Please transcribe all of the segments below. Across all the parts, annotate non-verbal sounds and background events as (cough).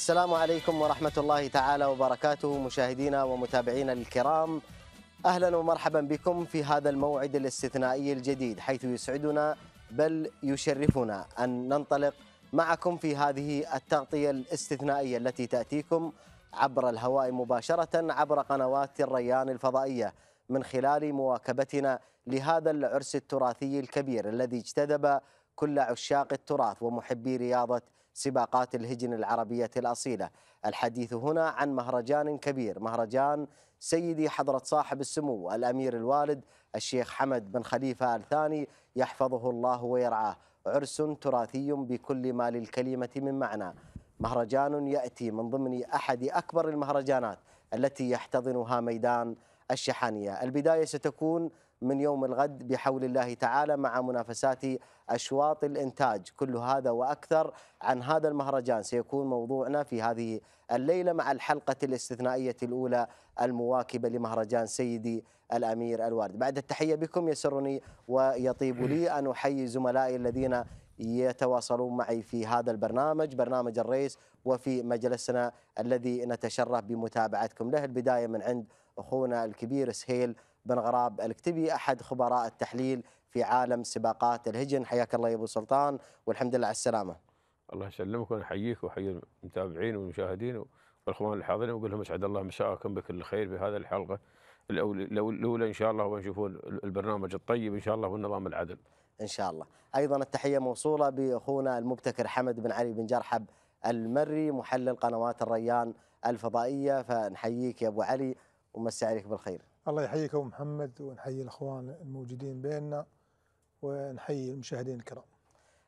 السلام عليكم ورحمة الله تعالى وبركاته مشاهدينا ومتابعينا الكرام أهلا ومرحبا بكم في هذا الموعد الاستثنائي الجديد حيث يسعدنا بل يشرفنا أن ننطلق معكم في هذه التغطية الاستثنائية التي تأتيكم عبر الهواء مباشرة عبر قنوات الريان الفضائية من خلال مواكبتنا لهذا العرس التراثي الكبير الذي اجتذب كل عشاق التراث ومحبي رياضة سباقات الهجن العربية الأصيلة الحديث هنا عن مهرجان كبير مهرجان سيدي حضرة صاحب السمو الأمير الوالد الشيخ حمد بن خليفة الثاني يحفظه الله ويرعاه عرس تراثي بكل ما للكلمة من معنى مهرجان يأتي من ضمن أحد أكبر المهرجانات التي يحتضنها ميدان الشحانية البداية ستكون من يوم الغد بحول الله تعالى مع منافسات أشواط الإنتاج كل هذا وأكثر عن هذا المهرجان سيكون موضوعنا في هذه الليلة مع الحلقة الاستثنائية الأولى المواكبة لمهرجان سيدي الأمير الوارد بعد التحية بكم يسرني ويطيب لي أن أحيي زملائي الذين يتواصلون معي في هذا البرنامج برنامج الرئيس وفي مجلسنا الذي نتشرف بمتابعتكم له البداية من عند أخونا الكبير سهيل بن غراب الكتبي احد خبراء التحليل في عالم سباقات الهجن حياك الله يا ابو سلطان والحمد لله على السلامه. الله يسلمك ونحييك وحي المتابعين والمشاهدين والاخوان الحاضرين واقول لهم اسعد الله مساءكم بكل خير في هذه الحلقه الاولى ان شاء الله ونشوفون البرنامج الطيب ان شاء الله والنظام العدل. ان شاء الله، ايضا التحيه موصوله باخونا المبتكر حمد بن علي بن جرحب المري محلل قنوات الريان الفضائيه فنحييك يا ابو علي ومسي عليك بالخير. الله يحييك أبو محمد ونحيي الأخوان الموجودين بيننا ونحيي المشاهدين الكرام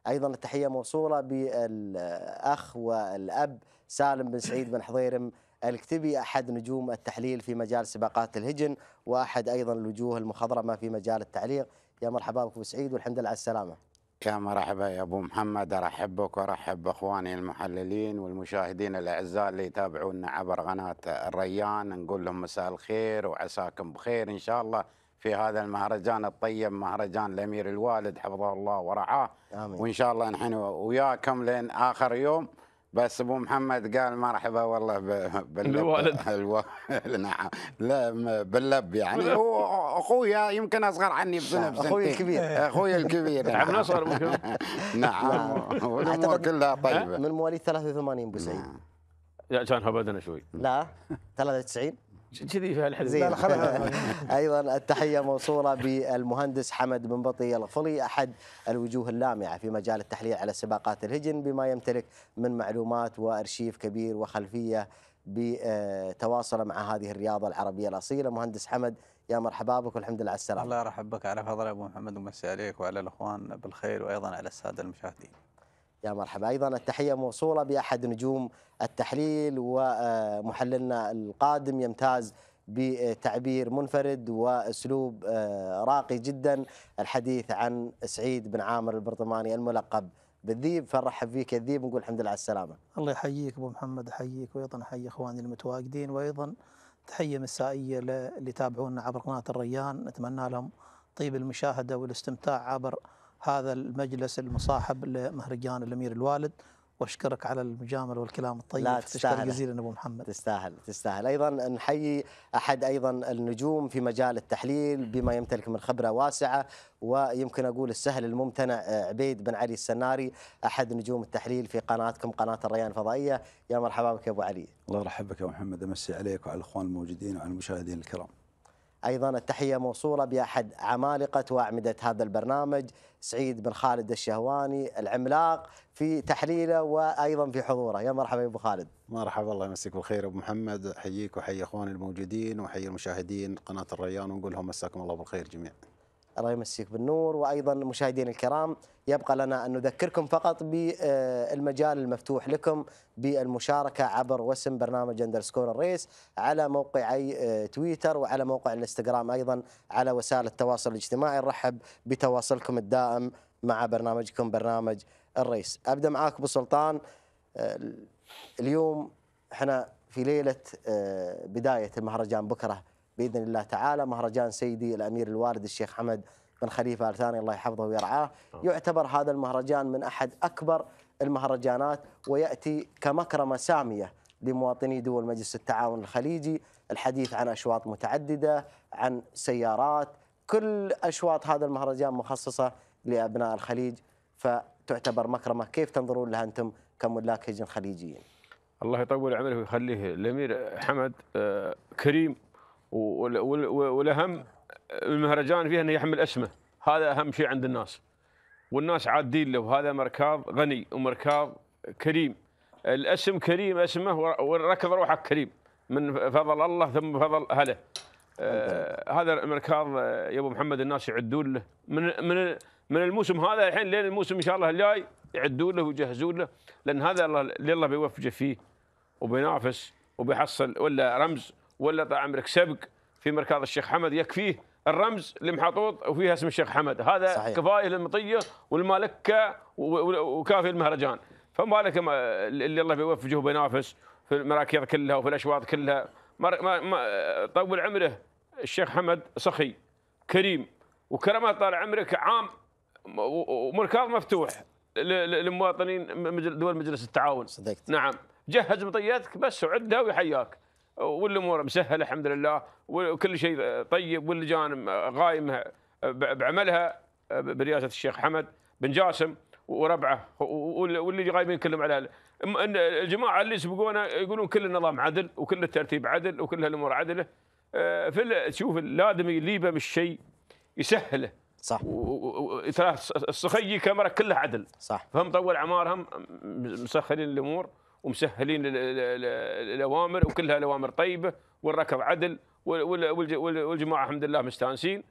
أيضا التحية موصولة بالأخ والأب سالم بن سعيد بن حضيرم الكتبي أحد نجوم التحليل في مجال سباقات الهجن وأحد أيضا الوجوه المخضرمة في مجال التعليق يا مرحبا بك أبو سعيد والحمد لله على السلامة مرحبا يا ابو محمد ارحب بك وارحب باخواني المحللين والمشاهدين الاعزاء اللي يتابعونا عبر قناه الريان نقول لهم مساء الخير وعساكم بخير ان شاء الله في هذا المهرجان الطيب مهرجان الامير الوالد حفظه الله ورعاه آمين. وان شاء الله نحن وياكم لين اخر يوم بس ابو محمد قال مرحبا والله (laughs) باللب (laughs) الوالد نعم لا باللب يعني (laughs) هو اخويا يمكن اصغر عني بسنه نعم، بسنتين اخوي الكبير اخوي الكبير نعم اصغر نعم. نعم والامور كلها طيبه من مواليد 83 ابو سعيد نعم. لا كان هبدنا شوي لا 93 كذي فيها الحلم (laughs) ايضا التحيه موصوله بالمهندس حمد بن بطي الغفلي احد الوجوه اللامعه في مجال التحليل على سباقات الهجن بما يمتلك من معلومات وارشيف كبير وخلفيه بتواصله مع هذه الرياضه العربيه الاصيله مهندس حمد يا مرحبا بك والحمد لله على السلامه الله يرحب بك على فضل ابو محمد ومسي عليك وعلى الاخوان بالخير وايضا على الساده المشاهدين يا مرحبا ايضا التحيه موصوله باحد نجوم التحليل ومحللنا القادم يمتاز بتعبير منفرد واسلوب آه، راقي جدا الحديث عن سعيد بن عامر البرطماني الملقب بالذيب فنرحب فيك يا الذيب ونقول الحمد لله على السلامه. الله يحييك ابو محمد احييك وايضا احيي اخواني المتواجدين وايضا تحيه مسائيه اللي يتابعونا عبر قناه الريان نتمنى لهم طيب المشاهده والاستمتاع عبر هذا المجلس المصاحب لمهرجان الامير الوالد واشكرك على المجامله والكلام الطيب لا تستاهل جزيلا ابو محمد تستاهل تستاهل ايضا نحيي احد ايضا النجوم في مجال التحليل بما يمتلك من خبره واسعه ويمكن اقول السهل الممتنع آه، عبيد بن علي السناري احد نجوم التحليل في قناتكم قناه الريان الفضائيه يا مرحبا بك يا ابو علي الله يرحب بك يا محمد امسي عليك وعلى الاخوان الموجودين وعلى المشاهدين الكرام أيضا التحية موصولة بأحد عمالقة وأعمدة هذا البرنامج سعيد بن خالد الشهواني العملاق في تحليله وأيضا في حضوره يا مرحبا يا أبو خالد مرحبا الله يمسيك بالخير أبو محمد أحييك وأحيي إخواني الموجودين وأحيي المشاهدين قناة الريان ونقول لهم مساكم الله بالخير جميعا الله يمسيك بالنور وايضا مشاهدينا الكرام يبقى لنا ان نذكركم فقط بالمجال المفتوح لكم بالمشاركه عبر وسم برنامج سكور الريس على موقعي تويتر وعلى موقع الانستغرام ايضا على وسائل التواصل الاجتماعي نرحب بتواصلكم الدائم مع برنامجكم برنامج الريس ابدا معاك ابو سلطان اليوم احنا في ليله بدايه المهرجان بكره باذن الله تعالى مهرجان سيدي الامير الوالد الشيخ حمد بن خليفه ال ثاني الله يحفظه ويرعاه يعتبر هذا المهرجان من احد اكبر المهرجانات وياتي كمكرمه ساميه لمواطني دول مجلس التعاون الخليجي الحديث عن اشواط متعدده عن سيارات كل اشواط هذا المهرجان مخصصه لابناء الخليج فتعتبر مكرمه كيف تنظرون لها انتم كملاك هجن خليجيين الله يطول عمره ويخليه الامير حمد آه، كريم والاهم المهرجان فيها انه يحمل اسمه هذا اهم شيء عند الناس والناس عادين له وهذا مركاض غني ومركاض كريم الاسم كريم اسمه وركض روحك كريم من فضل الله ثم فضل اهله آه هذا المركاض يا ابو محمد الناس يعدون له من من من الموسم هذا الحين لين الموسم ان شاء الله الجاي يعدون له ويجهزون له لان هذا الله اللي الله بيوفقه فيه وبينافس وبيحصل ولا رمز ولا طال عمرك سبق في مركز الشيخ حمد يكفيه الرمز المحطوط وفيها اسم الشيخ حمد هذا صحيح. كفايه للمطيه والمالكه وكافي المهرجان فما بالك اللي الله بيوفقه وبينافس في المراكز كلها وفي الاشواط كلها ما طول عمره الشيخ حمد سخي كريم وكرمه طال عمرك عام ومركاض مفتوح للمواطنين دول مجلس التعاون صدقت نعم جهز مطيتك بس وعدها ويحياك والامور مسهله الحمد لله وكل شيء طيب واللجان قائمه بعملها برئاسه الشيخ حمد بن جاسم وربعه واللي غايبين كلهم على الجماعه اللي سبقونا يقولون كل النظام عدل وكل الترتيب عدل وكل الامور عدله آه، في تشوف اللادمي اللي مش شيء يسهله صح ترى الصخي كاميرا كلها عدل صح فهم طول عمارهم مسخرين الامور ومسهلين الاوامر وكلها الاوامر طيبه والركب عدل والجماعه الحمد لله مستانسين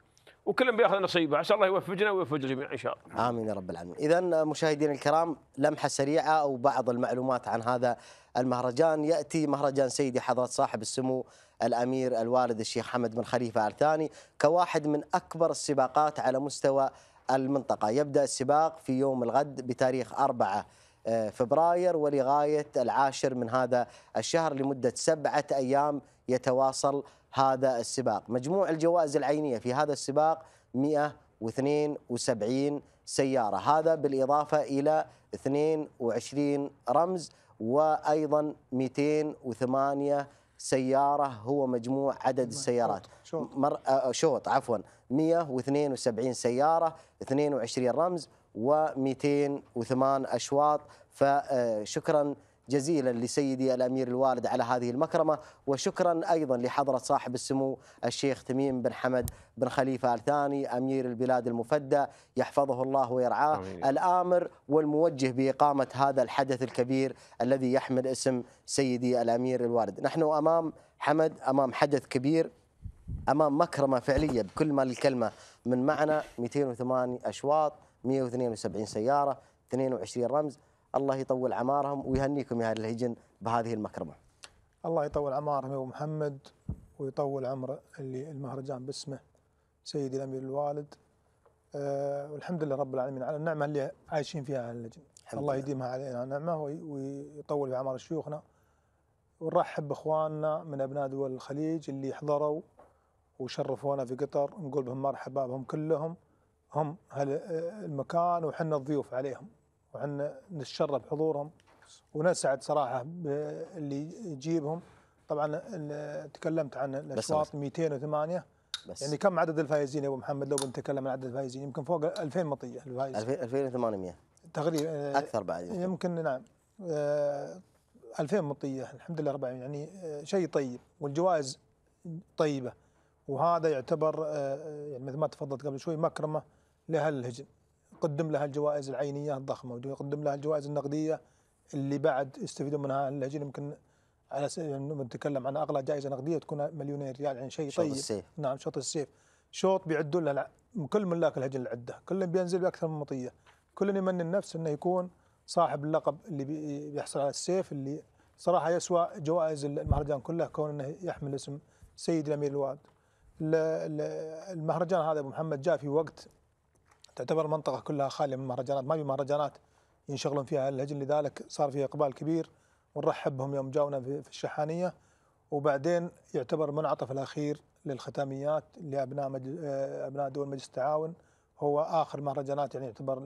وكلهم بياخذ نصيبه عسى الله يوفقنا ويوفق الجميع ان شاء الله. امين يا رب العالمين. اذا مشاهدينا الكرام لمحه سريعه او بعض المعلومات عن هذا المهرجان ياتي مهرجان سيدي حضره صاحب السمو الامير الوالد الشيخ حمد بن خليفه ال ثاني كواحد من اكبر السباقات على مستوى المنطقه، يبدا السباق في يوم الغد بتاريخ 4 آه، فبراير ولغاية العاشر من هذا الشهر لمدة سبعة أيام يتواصل هذا السباق مجموع الجوائز العينية في هذا السباق 172 سيارة هذا بالإضافة إلى 22 رمز وأيضا 208 سيارة هو مجموع عدد السيارات شوط, شوط. آه، شوط عفوا 172 سيارة 22 رمز و208 أشواط فشكرا جزيلا لسيدي الامير الوالد على هذه المكرمه وشكرا ايضا لحضره صاحب السمو الشيخ تميم بن حمد بن خليفه ال ثاني امير البلاد المفدى يحفظه الله ويرعاه أمين. الامر والموجه باقامه هذا الحدث الكبير الذي يحمل اسم سيدي الامير الوالد، نحن امام حمد امام حدث كبير امام مكرمه فعليه بكل ما للكلمه من معنى 208 اشواط 172 سيارة 22 رمز الله يطول عمارهم ويهنيكم يا أهل الهجن بهذه المكرمة الله يطول عمارهم يا أبو محمد ويطول عمر اللي المهرجان باسمه سيدي الأمير الوالد أه والحمد لله رب العالمين على النعمة اللي عايشين فيها أهل الهجن الله يديمها علينا نعمة ويطول في أعمار شيوخنا ونرحب بإخواننا من أبناء دول الخليج اللي حضروا وشرفونا في قطر نقول بهم مرحبا بهم كلهم هم المكان وحنا الضيوف عليهم وحنا نتشرف حضورهم ونسعد صراحه اللي يجيبهم طبعا تكلمت عن الاشواط 208 بس يعني كم عدد الفائزين يا ابو محمد لو بنتكلم عن عدد الفائزين يمكن فوق 2000 مطيه الفائز 2800 تقريبا اكثر بعد يمكن, يمكن نعم 2000 آه، مطيه الحمد لله رب يعني آه، شيء طيب والجوائز طيبه وهذا يعتبر آه، يعني مثل ما تفضلت قبل شوي مكرمه لها الهجن يقدم لها الجوائز العينية الضخمة ويقدم لها الجوائز النقدية اللي بعد يستفيدون منها الهجن يمكن على يعني انه نتكلم عن اغلى جائزه نقديه تكون مليونين ريال يعني شيء شوط طيب السيف. نعم شوط السيف شوط بيعدوا لها كل ملاك الهجن العده كل بينزل باكثر من مطيه كل يمن النفس انه يكون صاحب اللقب اللي بيحصل على السيف اللي صراحه يسوى جوائز المهرجان كله كون انه يحمل اسم سيد الامير الواد المهرجان هذا ابو محمد جاء في وقت تعتبر المنطقة كلها خالية من مهرجانات ما في مهرجانات ينشغلون فيها الهجن لذلك صار فيها إقبال كبير ونرحب بهم يوم جاونا في الشحانية وبعدين يعتبر منعطف الأخير للختاميات لأبناء آه، أبناء دول مجلس التعاون هو آخر مهرجانات يعني يعتبر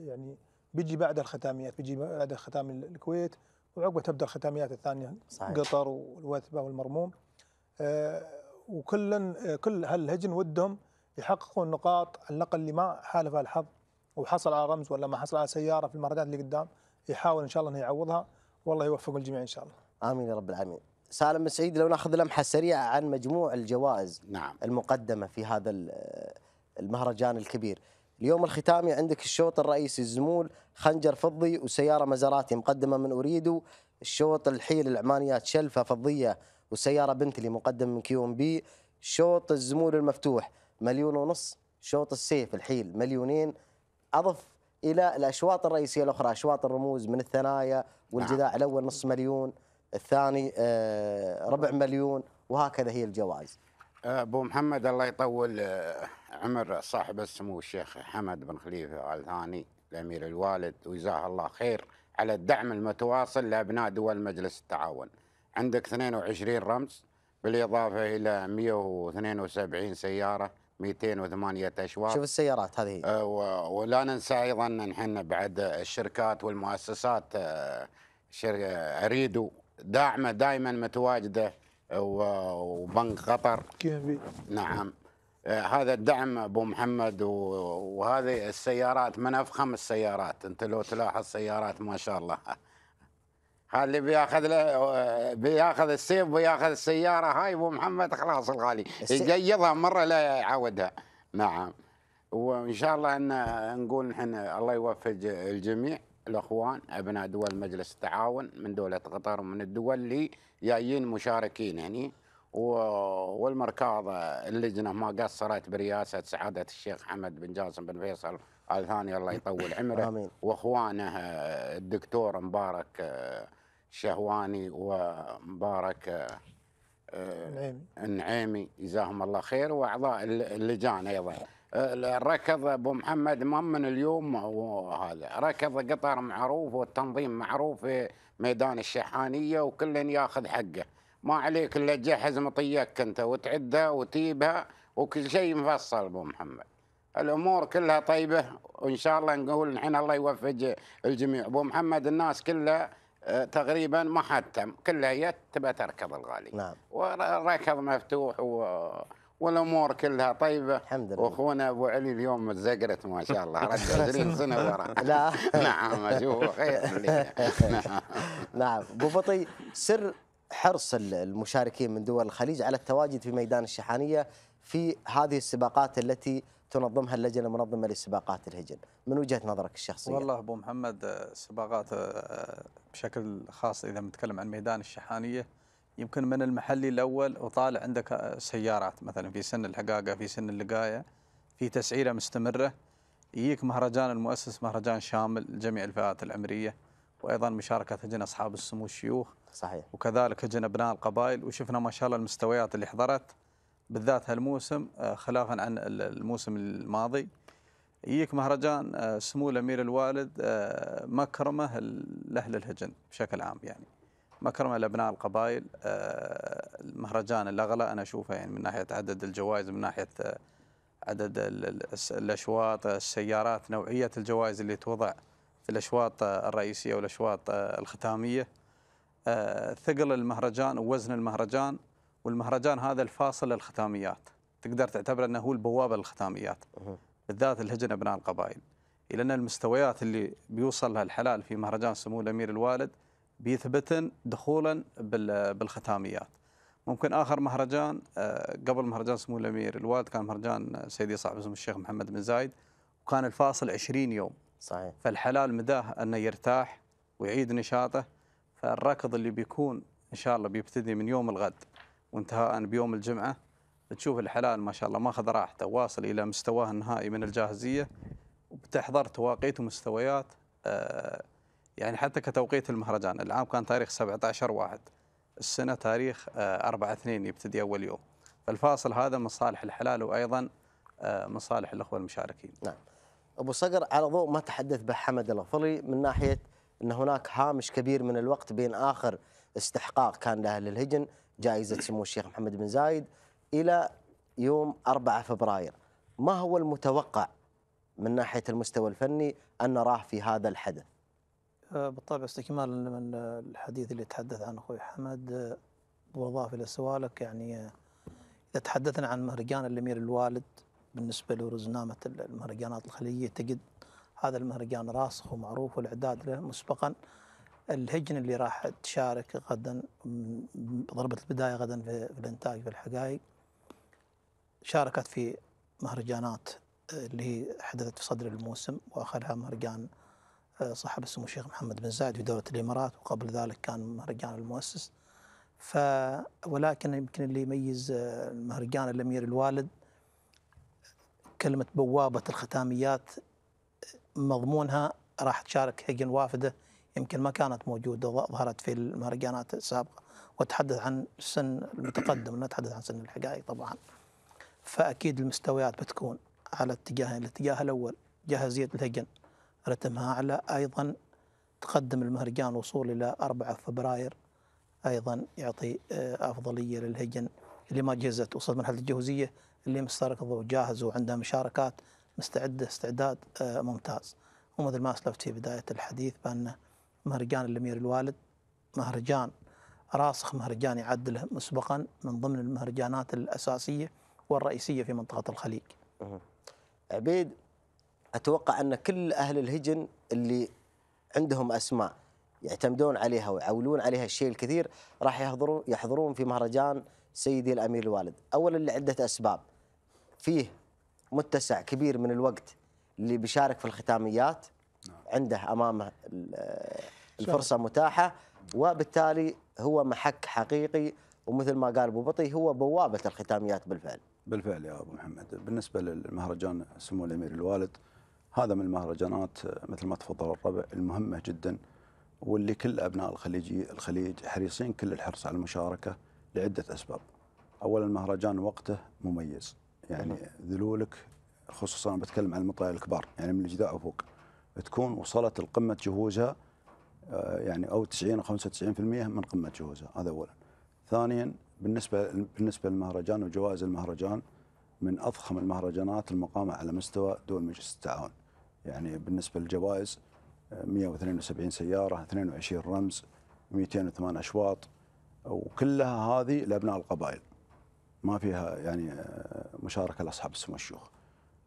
يعني بيجي بعد الختاميات بيجي بعد ختام الكويت وعقبه تبدا الختاميات الثانيه صحيح. قطر والوثبه والمرموم آه وكل آه، كل هالهجن ودهم يحققوا النقاط النقل اللي ما حالفها الحظ وحصل على رمز ولا ما حصل على سياره في المهرجانات اللي قدام يحاول ان شاء الله انه يعوضها والله يوفق الجميع ان شاء الله. امين يا رب العالمين. سالم السعيد لو ناخذ لمحه سريعه عن مجموع الجوائز نعم. المقدمه في هذا المهرجان الكبير. اليوم الختامي عندك الشوط الرئيسي الزمول خنجر فضي وسياره مزاراتي مقدمه من اريدو الشوط الحيل العمانيات شلفه فضيه وسياره بنتلي مقدم من كيو ام بي شوط الزمول المفتوح مليون ونص شوط السيف الحيل مليونين أضف إلى الأشواط الرئيسية الأخرى أشواط الرموز من الثنايا والجذاع نعم. الأول نص مليون الثاني آه، ربع مليون وهكذا هي الجوائز آه، ابو محمد الله يطول آه، عمر صاحب السمو الشيخ حمد بن خليفه ال ثاني الامير الوالد وجزاه الله خير على الدعم المتواصل لابناء دول مجلس التعاون عندك 22 رمز بالاضافه الى 172 سياره 208 اشواط شوف السيارات هذه هي. آه، ولا ننسى ايضا نحن بعد الشركات والمؤسسات آه، اريدو داعمه دائما متواجده وبنك قطر نعم آه، هذا الدعم ابو محمد وهذه السيارات من افخم السيارات انت لو تلاحظ سيارات ما شاء الله اللي بياخذ له بياخذ السيف وياخذ السياره هاي ابو محمد خلاص الغالي يقيضها مره لا يعودها نعم وان شاء الله ان نقول احنا الله يوفق الجميع الاخوان ابناء دول مجلس التعاون من دوله قطر ومن الدول اللي جايين مشاركين هني والمركاض اللجنه ما قصرت برئاسه سعاده الشيخ حمد بن جاسم بن فيصل الثاني الله يطول عمره واخوانه الدكتور مبارك شهواني ومبارك النعيمي آه، جزاهم الله خير واعضاء اللجان ايضا آه، ركض ابو محمد من اليوم وهذا ركض قطر معروف والتنظيم معروف في ميدان الشحانيه وكل ياخذ حقه ما عليك الا تجهز مطيك انت وتعدها وتيبها وكل شيء مفصل ابو محمد الامور كلها طيبه وان شاء الله نقول نحن الله يوفق الجميع ابو محمد الناس كلها تقريبا ما حتم كلها هي تبى تركض الغالي نعم وركض مفتوح و... والامور كلها طيبه الحمد لله واخونا ابو علي اليوم متزقرت ما شاء الله رجع 20 (laughs) سنه ورا لا (laughs) نعم اشوفه خير (laughs) نعم نعم ابو فطي سر حرص المشاركين من دول الخليج على التواجد في ميدان الشحانيه في هذه السباقات التي تنظمها اللجنه المنظمه لسباقات الهجن، من وجهه نظرك الشخصيه؟ والله ابو محمد آه، سباقات آه، بشكل خاص اذا نتكلم عن ميدان الشحانيه يمكن من المحلي الاول وطالع عندك آه، سيارات مثلا في سن الحقاقه في سن اللقايه في تسعيره مستمره يجيك مهرجان المؤسس مهرجان شامل لجميع الفئات العمريه وايضا مشاركه هجن اصحاب السمو الشيوخ صحيح وكذلك هجن ابناء القبائل وشفنا ما شاء الله المستويات اللي حضرت بالذات هالموسم آه، خلافا عن الموسم الماضي يجيك مهرجان آه، سمو الامير الوالد آه، مكرمه لاهل الهجن بشكل عام يعني مكرمه لابناء القبائل المهرجان الاغلى انا اشوفه يعني من ناحيه عدد الجوائز من ناحيه عدد الاشواط السيارات نوعيه الجوائز اللي توضع في الاشواط الرئيسيه والاشواط الختاميه ثقل المهرجان ووزن المهرجان والمهرجان هذا الفاصل للختاميات تقدر تعتبر انه هو البوابه للختاميات بالذات الهجن ابناء القبائل الى ان المستويات اللي بيوصل لها الحلال في مهرجان سمو الامير الوالد بيثبتن دخولا بالختاميات ممكن اخر مهرجان آه، قبل مهرجان سمو الامير الوالد كان مهرجان سيدي صاحب السمو الشيخ محمد بن زايد وكان الفاصل 20 يوم صحيح فالحلال مداه انه يرتاح ويعيد نشاطه فالركض اللي بيكون ان شاء الله بيبتدي من يوم الغد وانتهاء بيوم الجمعة تشوف الحلال ما شاء الله ماخذ راحته واصل إلى مستواه النهائي من الجاهزية وبتحضر تواقيت ومستويات آه، يعني حتى كتوقيت المهرجان العام كان تاريخ 17 واحد السنة تاريخ 4 آه، 2 يبتدي أول يوم فالفاصل هذا مصالح الحلال وأيضا آه، مصالح الأخوة المشاركين نعم أبو صقر على ضوء ما تحدث به حمد الغفلي من ناحية أن هناك هامش كبير من الوقت بين آخر استحقاق كان له للهجن جائزة سمو الشيخ محمد بن زايد إلى يوم 4 فبراير ما هو المتوقع من ناحية المستوى الفني أن نراه في هذا الحدث أه، بالطبع استكمالا من الحديث اللي تحدث عنه أخوي حمد وأضاف أه، إلى سؤالك يعني أه، إذا تحدثنا عن مهرجان الأمير الوالد بالنسبة لرزنامة المهرجانات الخليجية تجد هذا المهرجان راسخ ومعروف والإعداد له مسبقا الهجن اللي راح تشارك غدا ضربة البداية غدا في الإنتاج في الحقائق شاركت في مهرجانات اللي هي حدثت في صدر الموسم وأخرها مهرجان آه، صاحب السمو الشيخ محمد بن زايد في دولة الإمارات وقبل ذلك كان مهرجان المؤسس ف ولكن يمكن اللي يميز آه، مهرجان الأمير الوالد كلمة بوابة الختاميات مضمونها راح تشارك هجن وافده يمكن ما كانت موجودة ظهرت في المهرجانات السابقة وأتحدث عن سن المتقدم نتحدث أتحدث عن سن الحقائق طبعا فأكيد المستويات بتكون على اتجاهين الاتجاه الأول جاهزية الهجن رتمها أعلى أيضا تقدم المهرجان وصول إلى 4 فبراير أيضا يعطي آه، أفضلية للهجن اللي ما جهزت وصلت مرحلة الجهوزية اللي مستركض وجاهز وعندها مشاركات مستعدة استعداد آه، ممتاز ومثل ما أسلفت في بداية الحديث بأنه مهرجان الامير الوالد مهرجان راسخ مهرجان يعدله مسبقا من ضمن المهرجانات الاساسيه والرئيسيه في منطقه الخليج. عبيد اتوقع ان كل اهل الهجن اللي عندهم اسماء يعتمدون عليها ويعولون عليها الشيء الكثير راح يحضرون يحضرون في مهرجان سيدي الامير الوالد، اولا لعده اسباب. فيه متسع كبير من الوقت اللي بيشارك في الختاميات نعم. عنده امامه الفرصه متاحه وبالتالي هو محك حقيقي ومثل ما قال ابو بطي هو بوابه الختاميات بالفعل. بالفعل يا ابو محمد، بالنسبه للمهرجان سمو الامير الوالد هذا من المهرجانات مثل ما تفضل الربع المهمه جدا واللي كل ابناء الخليجي الخليج حريصين كل الحرص على المشاركه لعده اسباب. اولا المهرجان وقته مميز، يعني نعم. ذلولك خصوصا بتكلم عن المطايا الكبار يعني من الجداء وفوق تكون وصلت القمة جهوزها يعني او 90 او 95% من قمه جهوزها هذا اولا. ثانيا بالنسبه بالنسبه للمهرجان وجوائز المهرجان من اضخم المهرجانات المقامه على مستوى دول مجلس التعاون. يعني بالنسبه للجوائز 172 سياره 22 رمز 208 اشواط وكلها هذه لابناء القبائل. ما فيها يعني مشاركه لاصحاب السمو الشيوخ.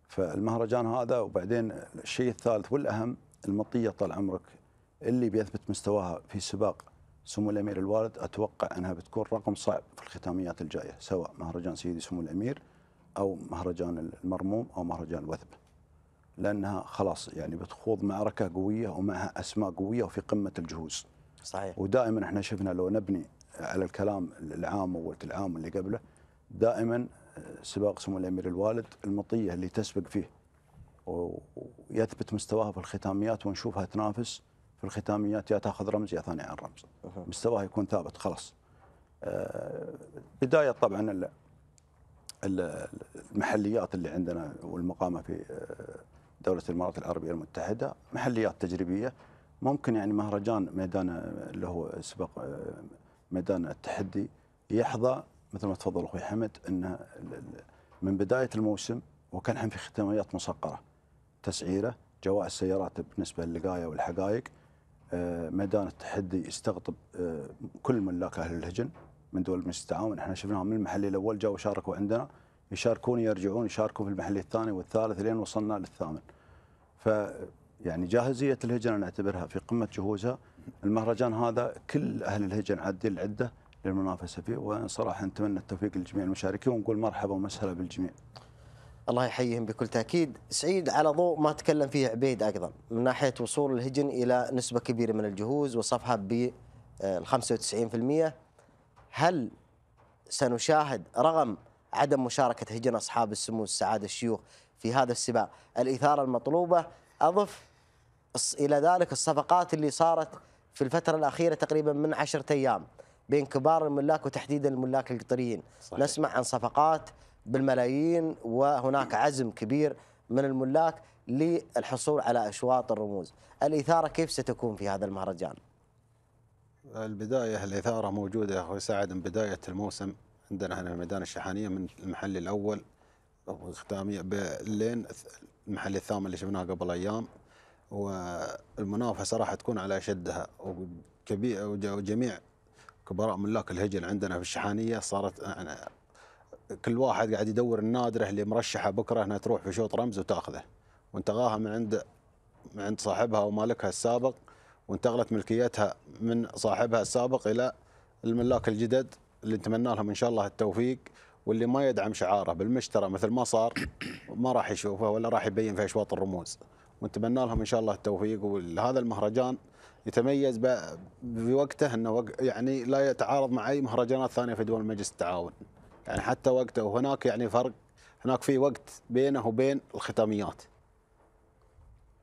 فالمهرجان هذا وبعدين الشيء الثالث والاهم المطيه طال عمرك اللي بيثبت مستواها في سباق سمو الامير الوالد اتوقع انها بتكون رقم صعب في الختاميات الجايه سواء مهرجان سيدي سمو الامير او مهرجان المرموم او مهرجان الوثب لانها خلاص يعني بتخوض معركه قويه ومعها اسماء قويه وفي قمه الجهوز صحيح ودائما احنا شفنا لو نبني على الكلام العام وولت العام اللي قبله دائما سباق سمو الامير الوالد المطيه اللي تسبق فيه ويثبت مستواها في الختاميات ونشوفها تنافس في الختاميات يا تاخذ رمز يا ثاني عن رمز مستواه يكون ثابت خلاص آه، بدايه طبعا المحليات اللي عندنا والمقامه في آه، دوله الامارات العربيه المتحده محليات تجريبيه ممكن يعني مهرجان ميدان آه، اللي هو سباق ميدان التحدي يحظى مثل ما تفضل اخوي حمد انه من بدايه الموسم وكان في ختاميات مصقره تسعيره جوائز سيارات بالنسبه للقايه والحقائق آه، ميدان التحدي يستقطب آه، كل ملاك اهل الهجن من دول مجلس التعاون احنا شفناهم من المحلي الاول جاوا شاركوا عندنا يشاركون يرجعون يشاركوا في المحلي الثاني والثالث لين وصلنا للثامن. ف يعني جاهزيه الهجن انا اعتبرها في قمه جهوزها المهرجان هذا كل اهل الهجن عادين العده للمنافسه فيه وصراحه نتمنى التوفيق للجميع المشاركين ونقول مرحبا ومسهلا بالجميع. الله يحييهم بكل تاكيد سعيد على ضوء ما تكلم فيه عبيد ايضا من ناحيه وصول الهجن الى نسبه كبيره من الجهوز وصفها ب 95% آه، هل سنشاهد رغم عدم مشاركه هجن اصحاب السمو السعاده الشيوخ في هذا السباق الاثاره المطلوبه اضف الى ذلك الصفقات اللي صارت في الفتره الاخيره تقريبا من 10 ايام بين كبار الملاك وتحديدا الملاك القطريين صحيح. نسمع عن صفقات بالملايين وهناك عزم كبير من الملاك للحصول على اشواط الرموز، الاثاره كيف ستكون في هذا المهرجان؟ البدايه الاثاره موجوده يا اخوي سعد من بدايه الموسم عندنا هنا ميدان الشحانيه من المحل الاول وختاميه لين المحل الثامن اللي شفناه قبل ايام والمنافسه راح تكون على اشدها وجميع كبراء ملاك الهجن عندنا في الشحانيه صارت كل واحد قاعد يدور النادره اللي مرشحه بكره انها تروح في شوط رمز وتاخذه وانتغاها من عند من عند صاحبها ومالكها السابق وانتقلت ملكيتها من صاحبها السابق الى الملاك الجدد اللي نتمنى لهم ان شاء الله التوفيق واللي ما يدعم شعاره بالمشترى مثل ما صار ما راح يشوفه ولا راح يبين في اشواط الرموز ونتمنى لهم ان شاء الله التوفيق وهذا المهرجان يتميز بوقته انه يعني لا يتعارض مع اي مهرجانات ثانيه في دول مجلس التعاون يعني حتى وقته وهناك يعني فرق هناك في وقت بينه وبين الختاميات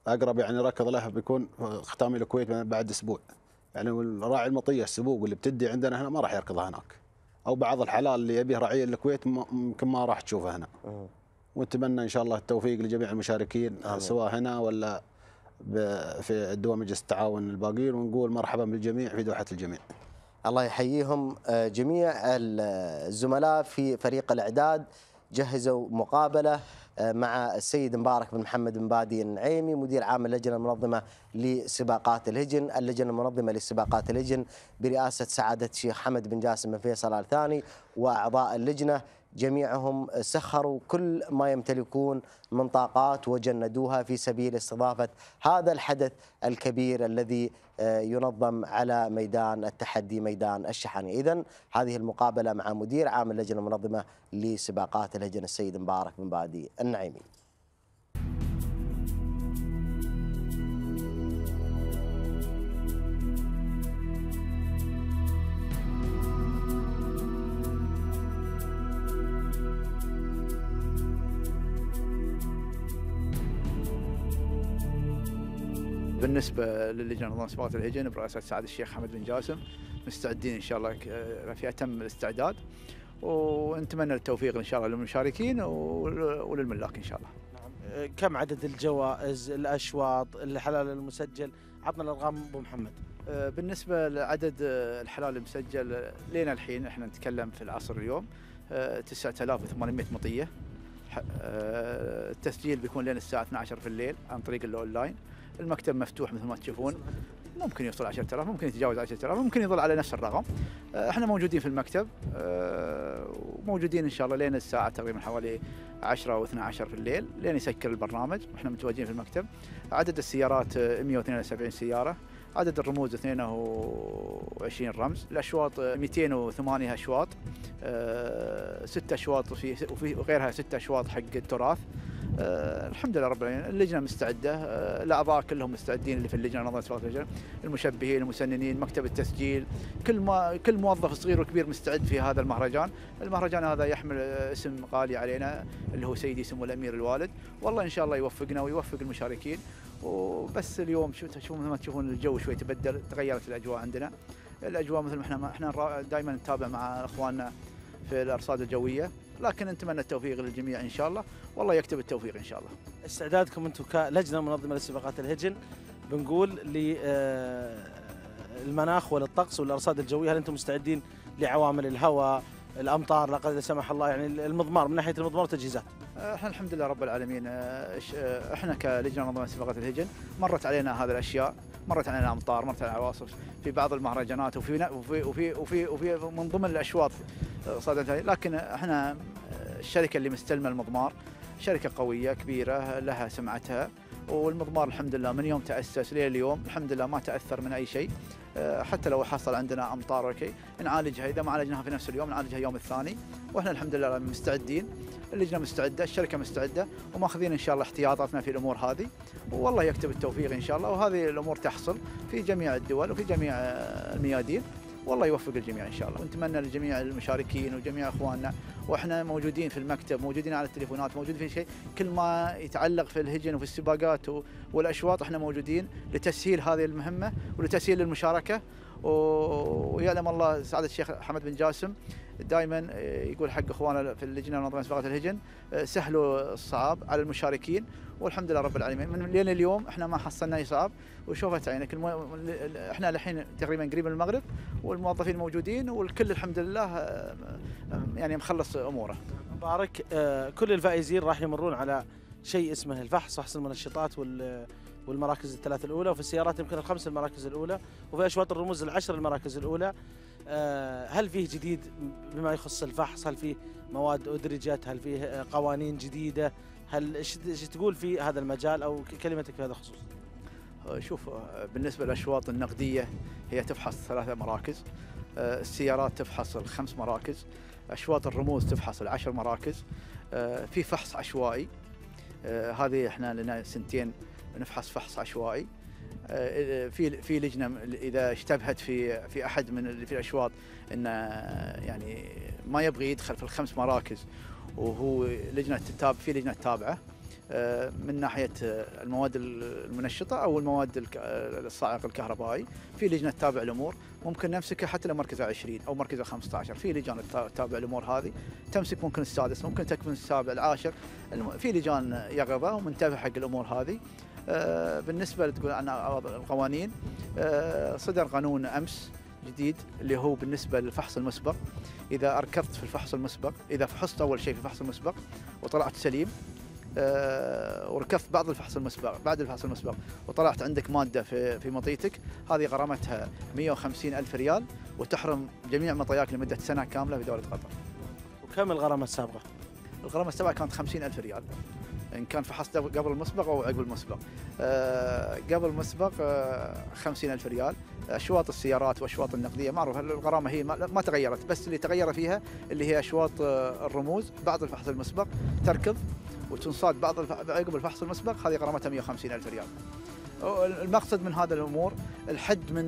اقرب يعني ركض له بيكون ختامي الكويت بعد اسبوع يعني الراعي المطيه السبوق اللي بتدي عندنا هنا ما راح يركضها هناك او بعض الحلال اللي يبيه رعيه الكويت يمكن ما راح تشوفه هنا آه. ونتمنى ان شاء الله التوفيق لجميع المشاركين آمين. سواء هنا ولا في الدول مجلس التعاون الباقيين ونقول مرحبا بالجميع في دوحه الجميع الله يحييهم آه، جميع الزملاء في فريق الإعداد جهزوا مقابلة آه، مع السيد مبارك بن محمد بن بادي النعيمي مدير عام اللجنة المنظمة لسباقات الهجن اللجنة المنظمة لسباقات الهجن برئاسة سعادة الشيخ حمد بن جاسم بن فيصل الثاني وأعضاء اللجنة جميعهم سخروا كل ما يمتلكون من طاقات وجندوها في سبيل استضافة هذا الحدث الكبير الذي آه، ينظم على ميدان التحدي ميدان الشحني إذا هذه المقابلة مع مدير عام اللجنة المنظمة لسباقات اللجنة السيد مبارك بن بادي النعيمي بالنسبه للجنه نظام سباقات الهجن برئاسه سعد الشيخ حمد بن جاسم مستعدين ان شاء الله آه، في اتم الاستعداد ونتمنى التوفيق ان شاء الله للمشاركين وللملاك ان شاء الله. نعم. آه، كم عدد الجوائز، الاشواط، الحلال المسجل؟ عطنا الارقام ابو محمد. آه، بالنسبه لعدد الحلال المسجل لين الحين احنا نتكلم في العصر اليوم 9800 مطيه التسجيل بيكون لين الساعه 12 في الليل عن طريق الاونلاين المكتب مفتوح مثل ما تشوفون ممكن يوصل 10000 ممكن يتجاوز 10000 ممكن يظل على نفس الرقم آه، احنا موجودين في المكتب آه، وموجودين ان شاء الله لين الساعه تقريبا حوالي 10 او 12 في الليل لين يسكر البرنامج احنا متواجدين في المكتب عدد السيارات 172 آه، سياره عدد الرموز 22 رمز الاشواط 208 اشواط آه، ست اشواط في وغيرها ست اشواط حق التراث أه الحمد لله رب العالمين اللجنه مستعده أه الاعضاء كلهم مستعدين اللي في اللجنه نظم اللجنه المشبهين المسننين مكتب التسجيل كل ما كل موظف صغير وكبير مستعد في هذا المهرجان المهرجان هذا يحمل اسم غالي علينا اللي هو سيدي سمو الامير الوالد والله ان شاء الله يوفقنا ويوفق المشاركين وبس اليوم شو تشوفون مثل ما تشوفون الجو شوي تبدل تغيرت الاجواء عندنا الاجواء مثل ما احنا احنا دائما نتابع مع اخواننا في الارصاد الجويه لكن نتمنى التوفيق للجميع ان شاء الله والله يكتب التوفيق ان شاء الله استعدادكم انتم كلجنه منظمه لسباقات الهجن بنقول للمناخ آه، وللطقس والارصاد الجويه هل انتم مستعدين لعوامل الهواء الامطار لا قدر لا سمح الله يعني المضمار من ناحيه المضمار والتجهيزات. أه، احنا الحمد لله رب العالمين أه، أه، احنا كلجنه منظمه سباقات الهجن مرت علينا هذه الاشياء، مرت علينا امطار، مرت علينا عواصف في بعض المهرجانات وفي وفي وفي وفي, وفي من ضمن الاشواط صادت لكن احنا الشركه اللي مستلمه المضمار شركه قويه كبيره لها سمعتها والمضمار الحمد لله من يوم تاسس لليوم الحمد لله ما تاثر من اي شيء آه، حتى لو حصل عندنا امطار اوكي نعالجها اذا ما عالجناها في نفس اليوم نعالجها اليوم الثاني واحنا الحمد لله مستعدين اللجنه مستعده الشركه مستعده وماخذين ان شاء الله احتياطاتنا في الامور هذه والله يكتب التوفيق ان شاء الله وهذه الامور تحصل في جميع الدول وفي جميع آه، الميادين والله يوفق الجميع ان شاء الله ونتمنى لجميع المشاركين وجميع اخواننا واحنا موجودين في المكتب موجودين على التليفونات موجودين في شيء كل ما يتعلق في الهجن وفي السباقات والاشواط احنا موجودين لتسهيل هذه المهمه ولتسهيل المشاركه ويعلم الله سعاده الشيخ حمد بن جاسم دائما آه، يقول حق اخواننا في اللجنه المنظمه سباقات الهجن آه، سهلوا الصعاب على المشاركين والحمد لله رب العالمين من لين اليوم احنا ما حصلنا اصاب وشوفت عينك المو... احنا الحين تقريبا قريب من المغرب والموظفين موجودين والكل الحمد لله آه، يعني مخلص اموره. مبارك كل الفائزين راح يمرون على شيء اسمه الفحص فحص المنشطات وال والمراكز الثلاث الاولى وفي السيارات يمكن الخمس المراكز الاولى وفي اشواط الرموز العشر المراكز الاولى آه، هل فيه جديد بما يخص الفحص هل فيه مواد أدرجت هل فيه آه، قوانين جديدة هل ايش تقول في هذا المجال أو كلمتك في هذا الخصوص آه، شوف بالنسبة للأشواط النقدية هي تفحص ثلاثة مراكز السيارات تفحص الخمس مراكز أشواط الرموز تفحص العشر مراكز في فحص عشوائي هذه احنا لنا سنتين نفحص فحص عشوائي آه، في في لجنه اذا اشتبهت في في احد من في الاشواط انه آه، يعني ما يبغي يدخل في الخمس مراكز وهو لجنه تتابع في لجنه تتابعه آه، من ناحيه المواد المنشطه او المواد الصاعق الكهربائي في لجنه تتابع الامور ممكن نمسكها حتى لمركز 20 او مركز 15 في لجان تتابع الامور هذه تمسك ممكن السادس ممكن تكون السابع العاشر في لجان يقظه ومنتبه حق الامور هذه آه، بالنسبه لتقول عن القوانين آه، صدر قانون امس جديد اللي هو بالنسبه للفحص المسبق اذا اركضت في الفحص المسبق اذا فحصت اول شيء في الفحص المسبق وطلعت سليم آه، وركضت بعض الفحص المسبق بعد الفحص المسبق وطلعت عندك ماده في في مطيتك هذه غرامتها 150 الف ريال وتحرم جميع مطياك لمده سنه كامله في دوله قطر. وكم الغرامه السابقه؟ الغرامه السابقه كانت 50 الف ريال. ان كان فحص قبل المسبق او عقب المسبق. قبل المسبق 50000 آه، آه، ريال، اشواط السيارات واشواط النقديه معروف الغرامه هي ما تغيرت بس اللي تغير فيها اللي هي اشواط آه، الرموز بعد الفحص المسبق تركض وتنصاد بعض عقب الفحص المسبق هذه غرامتها 150000 ريال. المقصد من هذا الامور الحد من